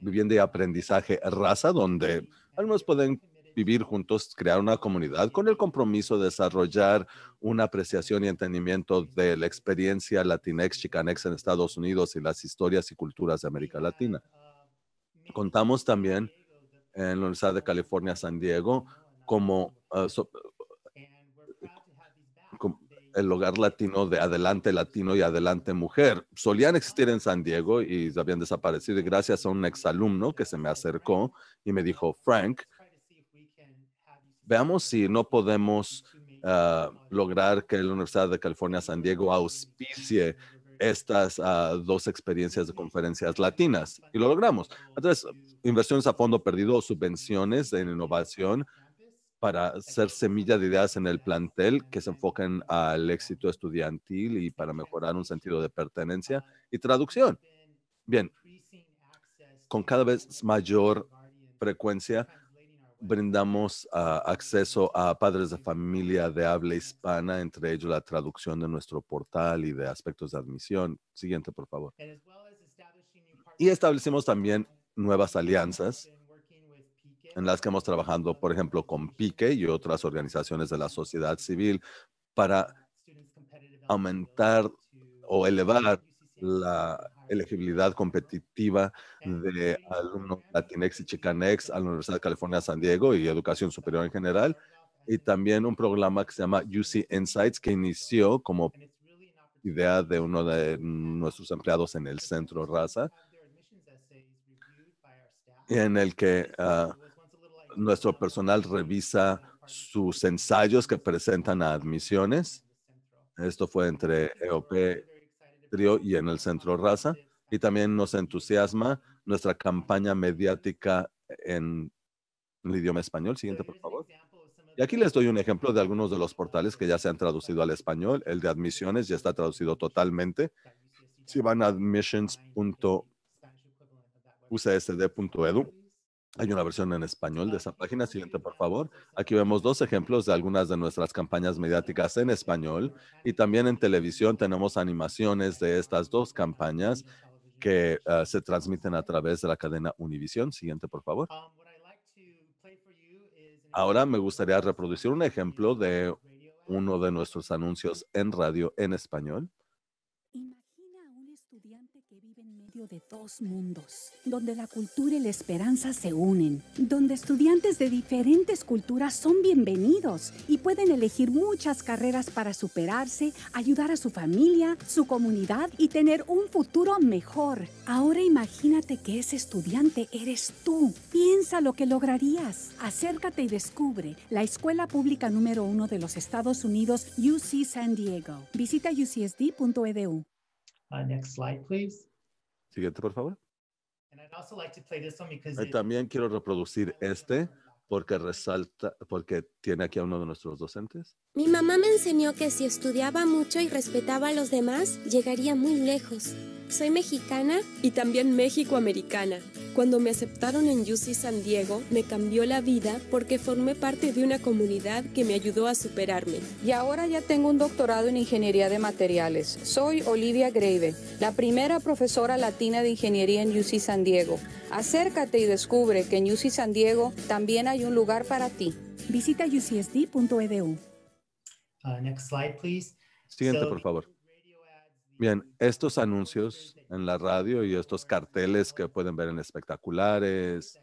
vivienda y aprendizaje raza, donde alumnos pueden vivir juntos, crear una comunidad con el compromiso de desarrollar una apreciación y entendimiento de la experiencia latinex, chicanex en Estados Unidos y las historias y culturas de América Latina. Contamos también en la Universidad de California, San Diego, ah, como, el hogar latino de Adelante Latino y Adelante Mujer. Solían existir en San Diego y habían desaparecido gracias a un exalumno que se me acercó y me dijo, Frank, veamos si no podemos ah, lograr que la Universidad de California San Diego auspicie estas ah, dos experiencias de conferencias latinas y lo logramos. Entonces, inversiones a fondo perdido, subvenciones en innovación para hacer semilla de ideas en el plantel que se enfoquen al éxito estudiantil y para mejorar un sentido de pertenencia y traducción. Bien, con cada vez mayor frecuencia brindamos ah, acceso a padres de familia de habla hispana, entre ellos la traducción de nuestro portal y de aspectos de admisión. Siguiente, por favor. Y establecimos también nuevas alianzas en las que hemos trabajado, por ejemplo, con Pique y otras organizaciones de la sociedad civil para aumentar o elevar la elegibilidad competitiva de alumnos latinex y chicanex a la Universidad de California San Diego y educación superior en general, y también un programa que se llama UC Insights, que inició como idea de uno de nuestros empleados en el centro Raza, en el que ah, nuestro personal revisa sus ensayos que presentan a admisiones. Esto fue entre EOP y en el Centro Raza. Y también nos entusiasma nuestra campaña mediática en el idioma español. Siguiente, por favor. Y aquí les doy un ejemplo de algunos de los portales que ya se han traducido al español. El de admisiones ya está traducido totalmente. Si van a admissions.ucsd.edu, hay una versión en español de ah, esa página. Siguiente, por favor. Aquí vemos dos ejemplos de algunas de nuestras campañas mediáticas en español y también en televisión tenemos animaciones de estas dos campañas que ah, se transmiten a través de la cadena Univisión. Siguiente, por favor. Um, Ahora me gustaría reproducir un ejemplo de uno de nuestros anuncios en radio en español. de dos mundos, donde la cultura y la esperanza se unen, donde estudiantes de diferentes culturas son bienvenidos y pueden elegir muchas carreras para superarse, ayudar a su familia, su comunidad y tener un futuro mejor. Ahora imagínate que ese estudiante eres tú. Piensa lo que lograrías. Acércate y descubre la escuela pública número uno de los Estados Unidos, UC San Diego. Visita ucsd.edu. E uh, next slide, please. Siguiente, por favor. también quiero reproducir este porque resalta, porque tiene aquí a uno de nuestros docentes. Mi mamá me enseñó que si estudiaba mucho y respetaba a los demás, llegaría muy lejos. Soy mexicana y también México-americana. Cuando me aceptaron en UC San Diego, me cambió la vida porque formé parte de una comunidad que me ayudó a superarme. Y ahora ya tengo un doctorado en ingeniería de materiales. Soy Olivia Greve, la primera profesora latina de ingeniería en UC San Diego. Acércate y descubre que en UC San Diego también hay un lugar para ti. Visita ucsd.edu. E uh, next slide, please. Siguiente, por favor. Bien, estos anuncios en la radio y estos carteles que pueden ver en espectaculares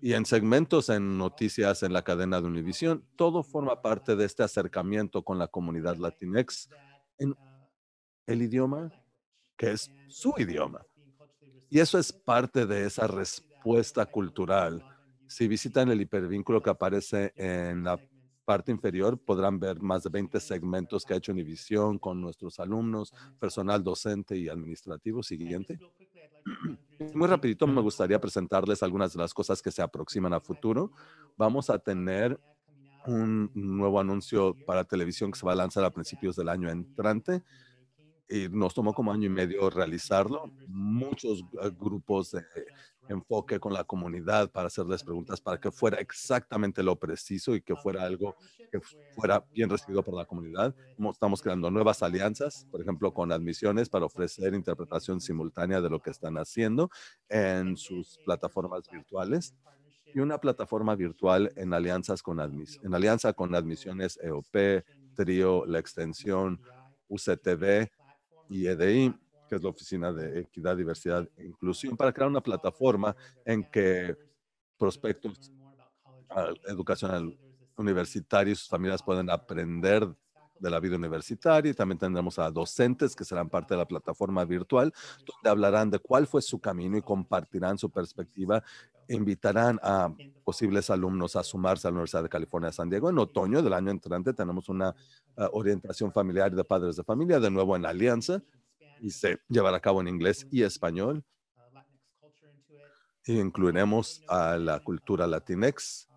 y en segmentos en noticias en la cadena de Univisión, todo forma parte de este acercamiento con la comunidad latinex en el idioma que es su idioma. Y eso es parte de esa respuesta cultural. Si visitan el hipervínculo que aparece en la parte inferior podrán ver más de 20 segmentos que ha hecho Univision con nuestros alumnos, personal docente y administrativo. Siguiente. Muy rapidito me gustaría presentarles algunas de las cosas que se aproximan a futuro. Vamos a tener un nuevo anuncio para televisión que se va a lanzar a principios del año entrante y nos tomó como año y medio realizarlo. Muchos eh, grupos de enfoque con la comunidad para hacerles preguntas para que fuera exactamente lo preciso y que fuera algo que fuera bien recibido por la comunidad. Estamos creando nuevas alianzas, por ejemplo, con admisiones para ofrecer interpretación simultánea de lo que están haciendo en sus plataformas virtuales y una plataforma virtual en, alianzas con admis en alianza con admisiones EOP, TRIO, la extensión, UCTV y EDI, que es la Oficina de Equidad, Diversidad e Inclusión, para crear una plataforma en que prospectos ah, educacional universitarios, sus familias pueden aprender de la vida universitaria y también tendremos a docentes que serán parte de la plataforma virtual, donde hablarán de cuál fue su camino y compartirán su perspectiva invitarán a posibles alumnos a sumarse a la Universidad de California de San Diego. En otoño del año entrante tenemos una eh, orientación familiar de padres de familia, de nuevo en alianza, y se llevará a cabo en inglés y español. incluiremos a la cultura latinex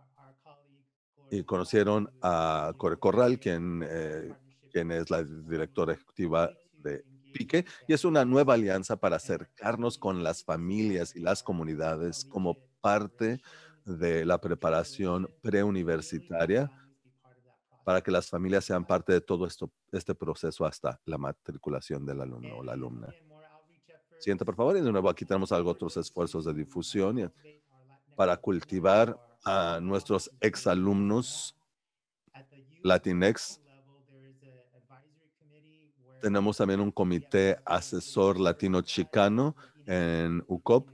y conocieron a Core Corral, quien, eh, quien es la directora ejecutiva de Pique, y es una nueva alianza para acercarnos con las familias y las comunidades como parte de la preparación preuniversitaria para que las familias sean parte de todo esto, este proceso hasta la matriculación del alumno o la alumna. Siguiente, por favor. Y de nuevo, aquí tenemos algo, otros esfuerzos de difusión para cultivar a nuestros exalumnos Latinex. Tenemos también un comité asesor latino-chicano en UCOP,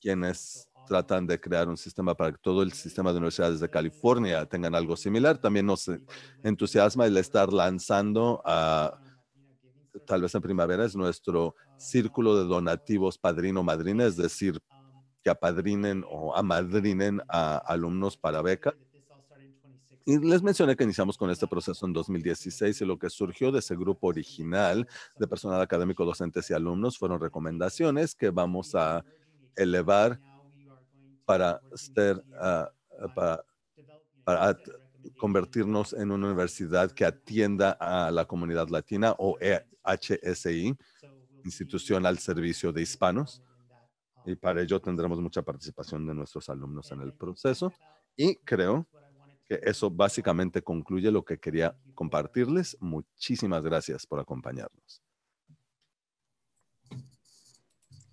quienes tratan de crear un sistema para que todo el sistema de universidades de California tengan algo similar. También nos entusiasma el estar lanzando tal vez en primavera es nuestro círculo de donativos padrino-madrina, es decir, que apadrinen o amadrinen a alumnos para beca. Y les mencioné que iniciamos con este proceso en 2016 y lo que surgió de ese grupo original de personal académico, docentes y alumnos fueron recomendaciones que vamos a elevar para ah, ah, convertirnos en una universidad que atienda a la comunidad latina o e, HSI, institución al servicio de hispanos. Y para ello tendremos mucha participación de nuestros alumnos en el proceso. Y creo que eso básicamente concluye lo que quería compartirles. Muchísimas gracias por acompañarnos.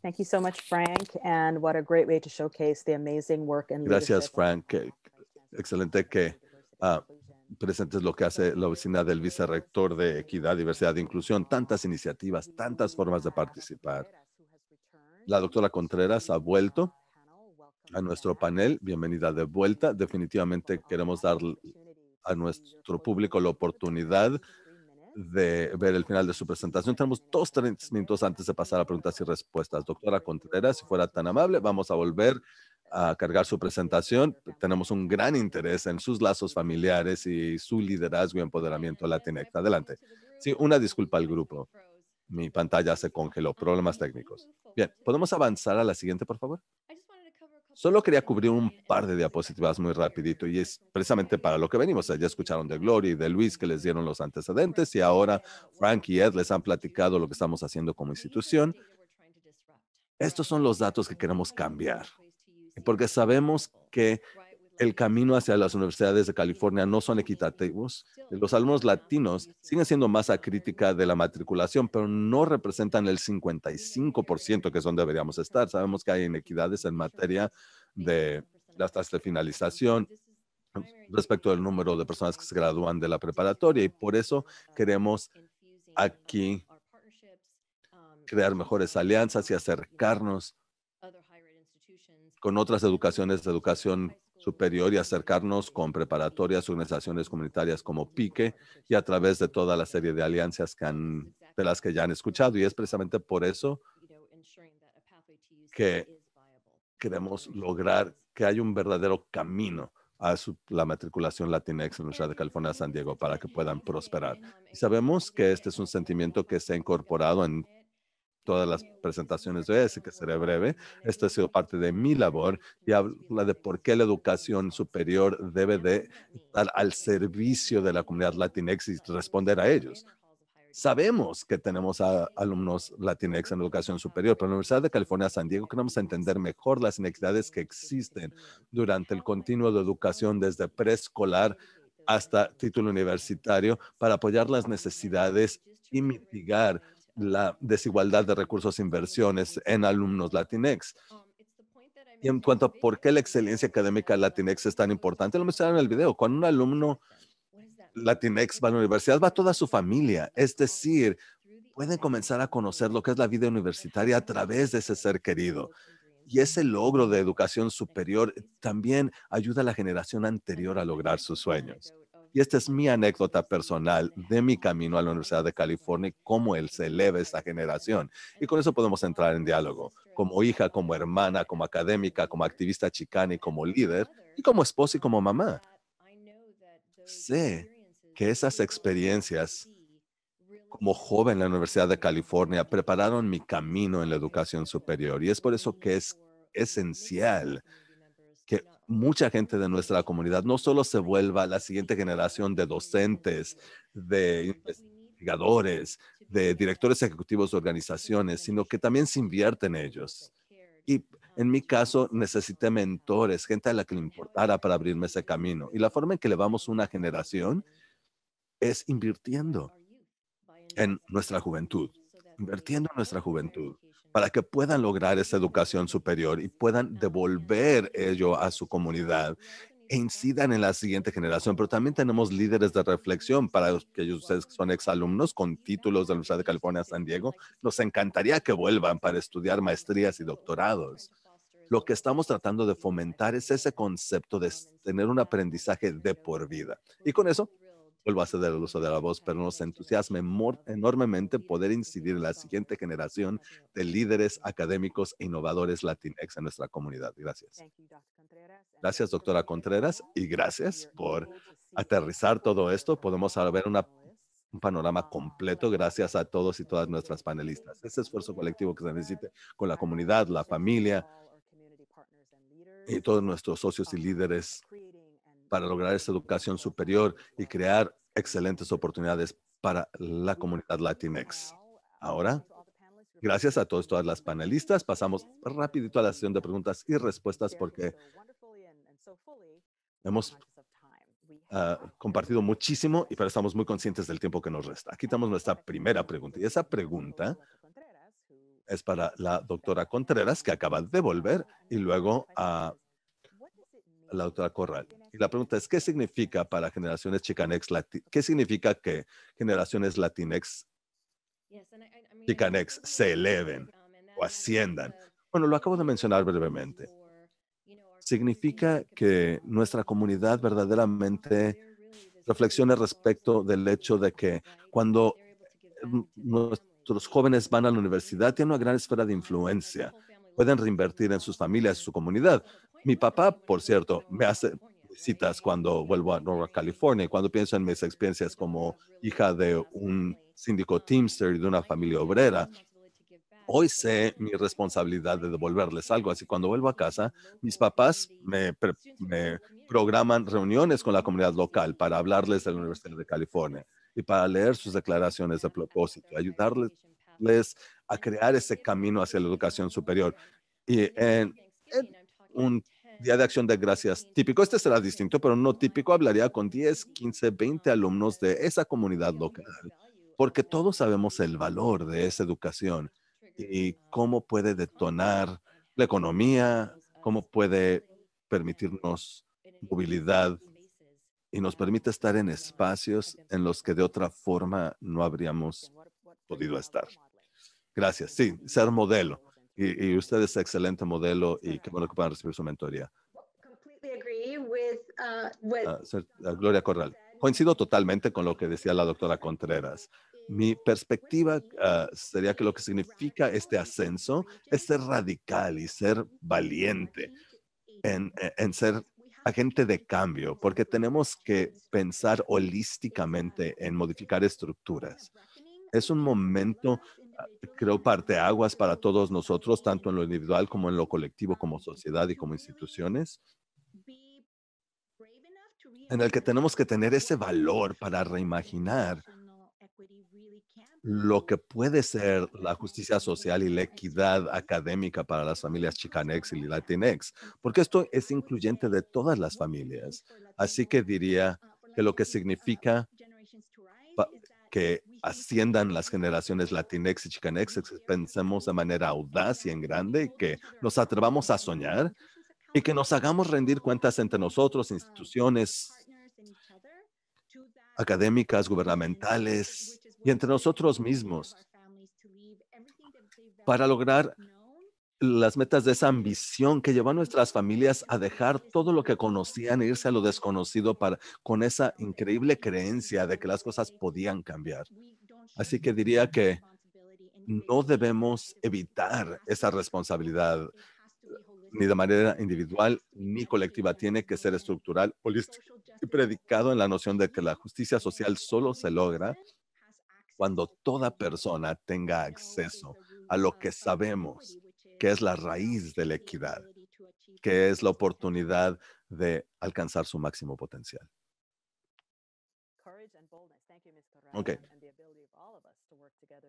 Thank you so much, Frank, and what a great way to showcase the amazing work Gracias, Frank. Excelente que ah, presentes lo que hace la oficina del vicerrector de Equidad, Diversidad e Inclusión. Tantas iniciativas, tantas formas de participar. La doctora Contreras ha vuelto a nuestro panel. Bienvenida de vuelta. Definitivamente queremos dar a nuestro público la oportunidad de ver el final de su presentación. Tenemos dos, tres minutos antes de pasar a preguntas y respuestas. Doctora Contreras, si fuera tan amable, vamos a volver a cargar su presentación. Tenemos un gran interés en sus lazos familiares y su liderazgo y empoderamiento latinex. Adelante. Sí, una disculpa al grupo. Mi pantalla se congeló. Problemas técnicos. Bien, ¿podemos avanzar a la siguiente, por favor? Solo quería cubrir un par de diapositivas muy rapidito y es precisamente para lo que venimos. Ya escucharon de Gloria y de Luis que les dieron los antecedentes y ahora Frank y Ed les han platicado lo que estamos haciendo como institución. Estos son los datos que queremos cambiar porque sabemos que el camino hacia las universidades de California no son equitativos. Los alumnos latinos siguen siendo masa crítica de la matriculación, pero no representan el 55% que es donde deberíamos estar. Sabemos que hay inequidades en materia de las tasas de finalización respecto al número de personas que se gradúan de la preparatoria y por eso queremos aquí crear mejores alianzas y acercarnos con otras educaciones de educación superior y acercarnos con preparatorias, organizaciones comunitarias como Pique y a través de toda la serie de alianzas que han, de las que ya han escuchado. Y es precisamente por eso que queremos lograr que haya un verdadero camino a la matriculación Latinx en la Universidad de California San Diego para que puedan prosperar. Y sabemos que este es un sentimiento que se ha incorporado en todas las presentaciones de ese, que seré breve. Esto ha sido parte de mi labor y habla de por qué la educación superior debe de estar al servicio de la comunidad Latinx y responder a ellos. Sabemos que tenemos a alumnos Latinx en educación superior, pero en la Universidad de California San Diego queremos entender mejor las inequidades que existen durante el continuo de educación desde preescolar hasta título universitario para apoyar las necesidades y mitigar la desigualdad de recursos e inversiones en alumnos Latinx. Um, y en cuanto a por qué la excelencia académica Latinx es tan importante, lo mencionaron en el video. Cuando un alumno Latinx va a la universidad, va toda su familia. Es decir, pueden comenzar a conocer lo que es la vida universitaria a través de ese ser querido. Y ese logro de educación superior también ayuda a la generación anterior a lograr sus sueños. Y esta es mi anécdota personal de mi camino a la Universidad de California, cómo él se eleva esta generación. Y con eso podemos entrar en diálogo. Como hija, como hermana, como académica, como activista chicana y como líder, y como esposa y como mamá. Sé que esas experiencias como joven en la Universidad de California prepararon mi camino en la educación superior y es por eso que es esencial que mucha gente de nuestra comunidad no solo se vuelva la siguiente generación de docentes, de investigadores, de directores ejecutivos de organizaciones, sino que también se invierte en ellos. Y en mi caso, necesité mentores, gente a la que le importara para abrirme ese camino. Y la forma en que elevamos una generación es invirtiendo en nuestra juventud, invirtiendo en nuestra juventud para que puedan lograr esa educación superior y puedan ah, devolver ello a su comunidad e incidan en la siguiente generación, pero también tenemos líderes de reflexión para aquellos ustedes que son exalumnos con títulos de la Universidad de California San Diego. Nos encantaría que vuelvan para estudiar maestrías y doctorados. Lo que estamos tratando de fomentar es ese concepto de tener un aprendizaje de por vida. Y con eso vuelvo a hacer el uso de la voz, pero nos entusiasma enormemente poder incidir en la siguiente generación de líderes académicos e innovadores Latinx en nuestra comunidad. Gracias. Gracias, doctora Contreras, y gracias por aterrizar todo esto. Podemos ver un panorama ah, completo gracias a todos y todas nuestras panelistas. Ese esfuerzo colectivo que se necesita con la comunidad, la familia y todos nuestros socios y líderes para lograr esa educación superior y crear excelentes oportunidades para la comunidad Latinx. Ahora, gracias a todos, todas las panelistas, pasamos rapidito a la sesión de preguntas y respuestas porque hemos ah, compartido muchísimo y pero estamos muy conscientes del tiempo que nos resta. Aquí tenemos nuestra primera pregunta y esa pregunta es para la doctora Contreras que acaba de volver y luego a la doctora Corral. Y la pregunta es, ¿qué significa para generaciones chicanex? Lati ¿Qué significa que generaciones latinex, chicanex se eleven um, o asciendan? Bueno, lo acabo de mencionar brevemente. Significa que nuestra comunidad verdaderamente reflexione respecto del hecho de que cuando nuestros jóvenes van a la universidad tienen una gran esfera de influencia. Pueden reinvertir en sus familias, su comunidad. Mi papá, por cierto, me hace, citas cuando vuelvo a Nueva California. Cuando pienso en mis experiencias como hija de un síndico Teamster y de una familia obrera, hoy sé mi responsabilidad de devolverles algo. Así cuando vuelvo a casa, mis papás me, programan reuniones con la comunidad local para hablarles de la Universidad de California y para leer sus declaraciones de propósito, ayudarles a crear ese camino hacia la educación superior. Y en un Día de Acción de Gracias. Típico, este será distinto, pero no típico, hablaría con 10, 15, 20 alumnos de esa comunidad local, porque todos sabemos el valor de esa educación y cómo puede detonar la economía, cómo puede permitirnos movilidad y nos permite estar en espacios en los que de otra forma no habríamos podido estar. Gracias. Sí, ser modelo. Y, usted es excelente modelo y qué bueno que puedan recibir su mentoría. Uh, ah, Gloria Corral. Coincido totalmente con lo que decía la doctora Contreras. Mi perspectiva ah, sería que lo que significa este ascenso es ser radical y ser valiente en, e, en ser agente de cambio, porque tenemos que pensar holísticamente en modificar estructuras. Es un momento creo, parte aguas para todos nosotros, tanto en lo individual como en lo colectivo, como sociedad y como instituciones, en el que tenemos que tener ese valor para reimaginar lo que puede ser la justicia social y la equidad académica para las familias chicanex y latinex, porque esto es incluyente de todas las familias. Así que diría que lo que significa que asciendan las generaciones latinex y chicanex, pensemos de manera audaz y en grande, que nos atrevamos a soñar y que nos hagamos rendir cuentas entre nosotros, instituciones académicas, gubernamentales y entre nosotros mismos para lograr las metas de esa ambición que llevó a nuestras familias a dejar todo lo que conocían e irse a lo desconocido para, con esa increíble creencia de que las cosas podían cambiar. Así que diría que no debemos evitar esa responsabilidad ni de manera individual ni colectiva. Tiene que ser estructural, holístico y predicado en la noción de que la justicia social solo se logra cuando toda persona tenga acceso a lo que sabemos que es la raíz de la equidad, que es la oportunidad de alcanzar su máximo potencial.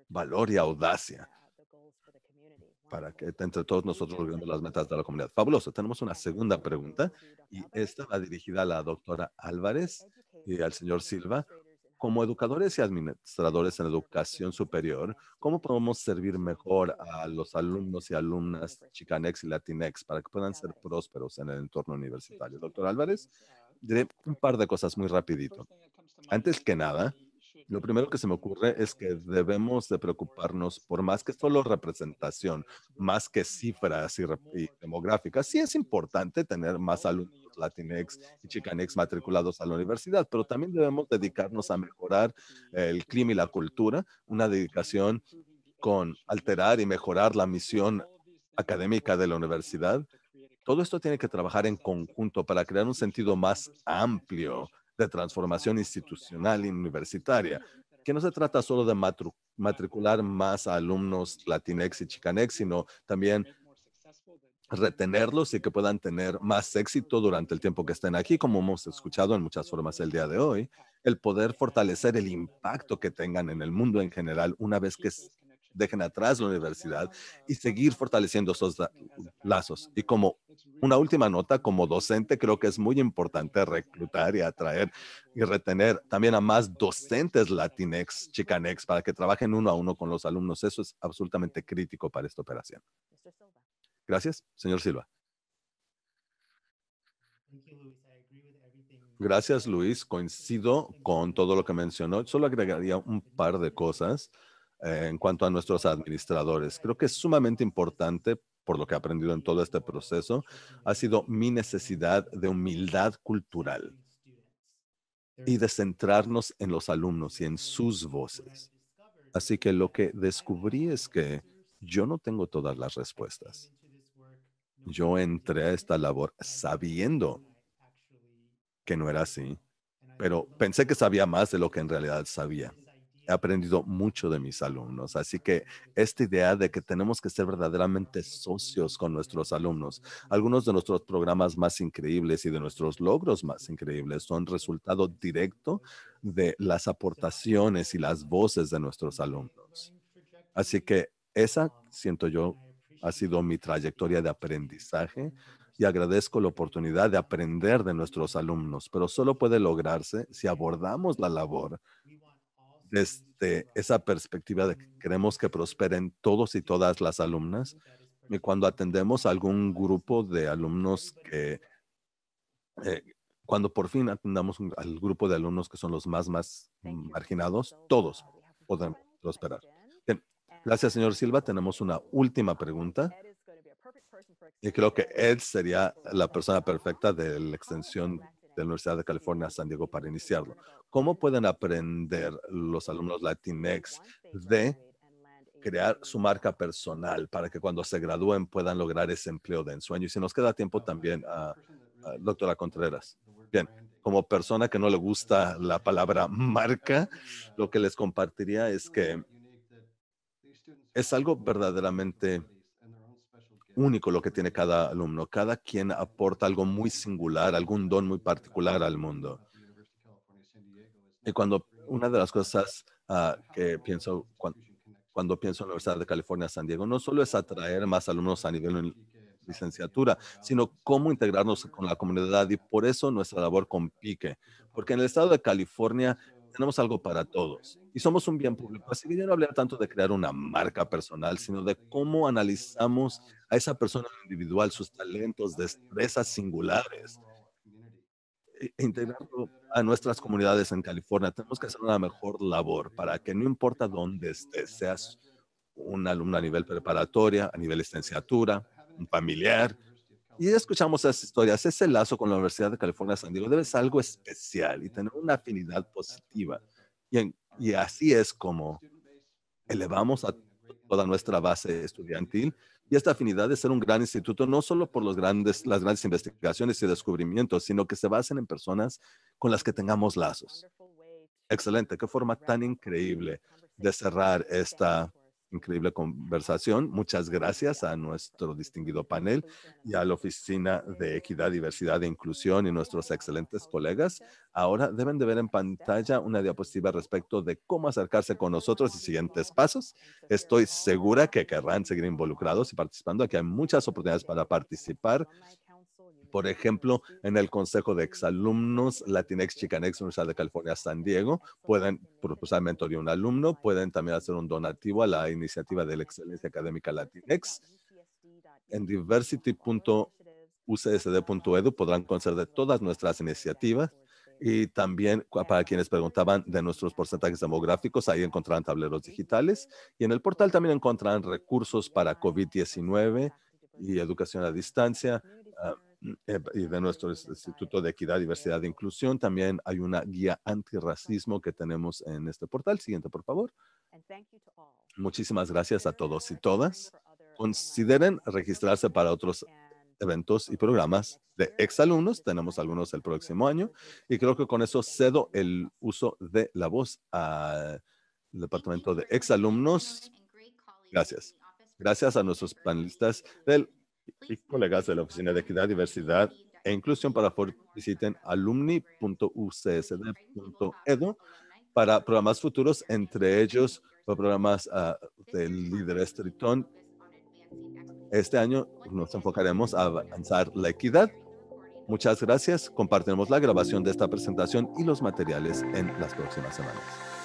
Valor y audacia para que entre todos nosotros logremos las metas de la comunidad. Fabuloso. Tenemos una segunda pregunta y esta va dirigida a la doctora Álvarez y al señor Silva. Como educadores y administradores en educación superior, ¿cómo podemos servir mejor a los alumnos y alumnas chicanex y latinex para que puedan ser prósperos en el entorno universitario? Doctor Álvarez, diré un par de cosas muy rapidito. Antes que nada, lo primero que se me ocurre es que debemos de preocuparnos por más que solo representación, más que cifras y demográficas. Sí es importante tener más alumnos latinx y Chicanex matriculados a la universidad, pero también debemos dedicarnos a mejorar el clima y la cultura, una dedicación con alterar y mejorar la misión académica de la universidad. Todo esto tiene que trabajar en conjunto para crear un sentido más amplio de transformación institucional y universitaria, que no se trata solo de matricular más a alumnos latinex y chicanex, sino también retenerlos y que puedan tener más éxito durante el tiempo que estén aquí, como hemos escuchado en muchas formas el día de hoy, el poder fortalecer el impacto que tengan en el mundo en general una vez que dejen atrás la universidad y seguir fortaleciendo esos lazos. Y como una última nota, como docente, creo que es muy importante reclutar y atraer y retener también a más docentes latinex, chicanex, para que trabajen uno a uno con los alumnos. Eso es absolutamente crítico para esta operación. Gracias, señor Silva. Gracias, Luis. Coincido con todo lo que mencionó. Solo agregaría un par de cosas eh, en cuanto a nuestros administradores. Creo que es sumamente importante, por lo que he aprendido en todo este proceso, ha sido mi necesidad de humildad cultural y de centrarnos en los alumnos y en sus voces. Así que lo que descubrí es que yo no tengo todas las respuestas. Yo entré a esta labor sabiendo que no era así, pero pensé que sabía más de lo que en realidad sabía. He aprendido mucho de mis alumnos, así que esta idea de que tenemos que ser verdaderamente socios con nuestros alumnos, algunos de nuestros programas más increíbles y de nuestros logros más increíbles son resultado directo de las aportaciones y las voces de nuestros alumnos. Así que esa siento yo ha sido mi trayectoria de aprendizaje y agradezco la oportunidad de aprender de nuestros alumnos, pero solo puede lograrse si abordamos la labor desde esa perspectiva de que queremos que prosperen todos y todas las alumnas. Y cuando atendemos a algún grupo de alumnos que, eh, cuando por fin atendamos al grupo de alumnos que son los más, más marginados, todos podemos prosperar. Gracias, señor Silva. Tenemos una última pregunta. Y creo que Ed sería la persona perfecta de la extensión de la Universidad de California San Diego para iniciarlo. ¿Cómo pueden aprender los alumnos Latinx de crear su marca personal para que cuando se gradúen puedan lograr ese empleo de ensueño? Y si nos queda tiempo también, ah, ah, doctora Contreras. Bien, como persona que no le gusta la palabra marca, lo que les compartiría es que es algo verdaderamente único lo que tiene cada alumno. Cada quien aporta algo muy singular, algún don muy particular al mundo. Y cuando una de las cosas ah, que pienso cuando, pienso en la Universidad de California San Diego, no solo es atraer más alumnos a nivel de licenciatura, sino cómo integrarnos con la comunidad y por eso nuestra labor con Pique, porque en el estado de California tenemos algo para todos y somos un bien público. Así que yo no hablé tanto de crear una marca personal, sino de cómo analizamos a esa persona individual, sus talentos, destrezas singulares, e-, e integrando a nuestras comunidades en California. Tenemos que hacer una mejor labor para que no importa dónde estés, seas un alumno a nivel preparatoria, a nivel licenciatura, un familiar, y escuchamos esas historias, ese lazo con la Universidad de California San Diego debe ser algo especial y tener una afinidad positiva. Y, y así es como elevamos a toda nuestra base estudiantil y esta afinidad de ser un gran instituto, no solo por los grandes, las grandes investigaciones y descubrimientos, sino que se basen en personas con las que tengamos lazos. Excelente, qué forma tan increíble de cerrar esta increíble conversación. Muchas gracias a nuestro distinguido panel y a la Oficina de Equidad, Diversidad e Inclusión y nuestros excelentes colegas. Ahora deben de ver en pantalla una diapositiva respecto de cómo acercarse con nosotros y siguientes pasos. Estoy segura que querrán seguir involucrados y participando. Aquí hay muchas oportunidades para participar por ejemplo, en el Consejo de Exalumnos Latinx Chicanex Universidad de California San Diego, pueden propulsar mentor a un alumno, pueden también hacer un donativo a la iniciativa de la excelencia académica Latinx. En diversity.ucsd.edu e podrán conocer de todas nuestras iniciativas y también para quienes preguntaban de nuestros porcentajes demográficos, ahí encontrarán tableros digitales y en el portal también encontrarán recursos para COVID-19 y educación a distancia, eh, y de nuestro Instituto de Equidad, Diversidad e Inclusión. También hay una guía antirracismo que tenemos en este portal. Siguiente, por favor. Muchísimas gracias a todos y todas. Consideren registrarse para otros eventos y programas de exalumnos. Tenemos algunos el próximo año y creo que con eso cedo el uso de la voz al departamento de exalumnos. Gracias. Gracias a nuestros panelistas del y colegas de la Oficina de Equidad, Diversidad e Inclusión para Ford visiten alumni.ucsd.edu e para programas futuros, entre ellos los programas de líderes Este año nos enfocaremos a avanzar la equidad. Muchas gracias. Compartiremos la grabación de esta presentación y los materiales en las próximas semanas.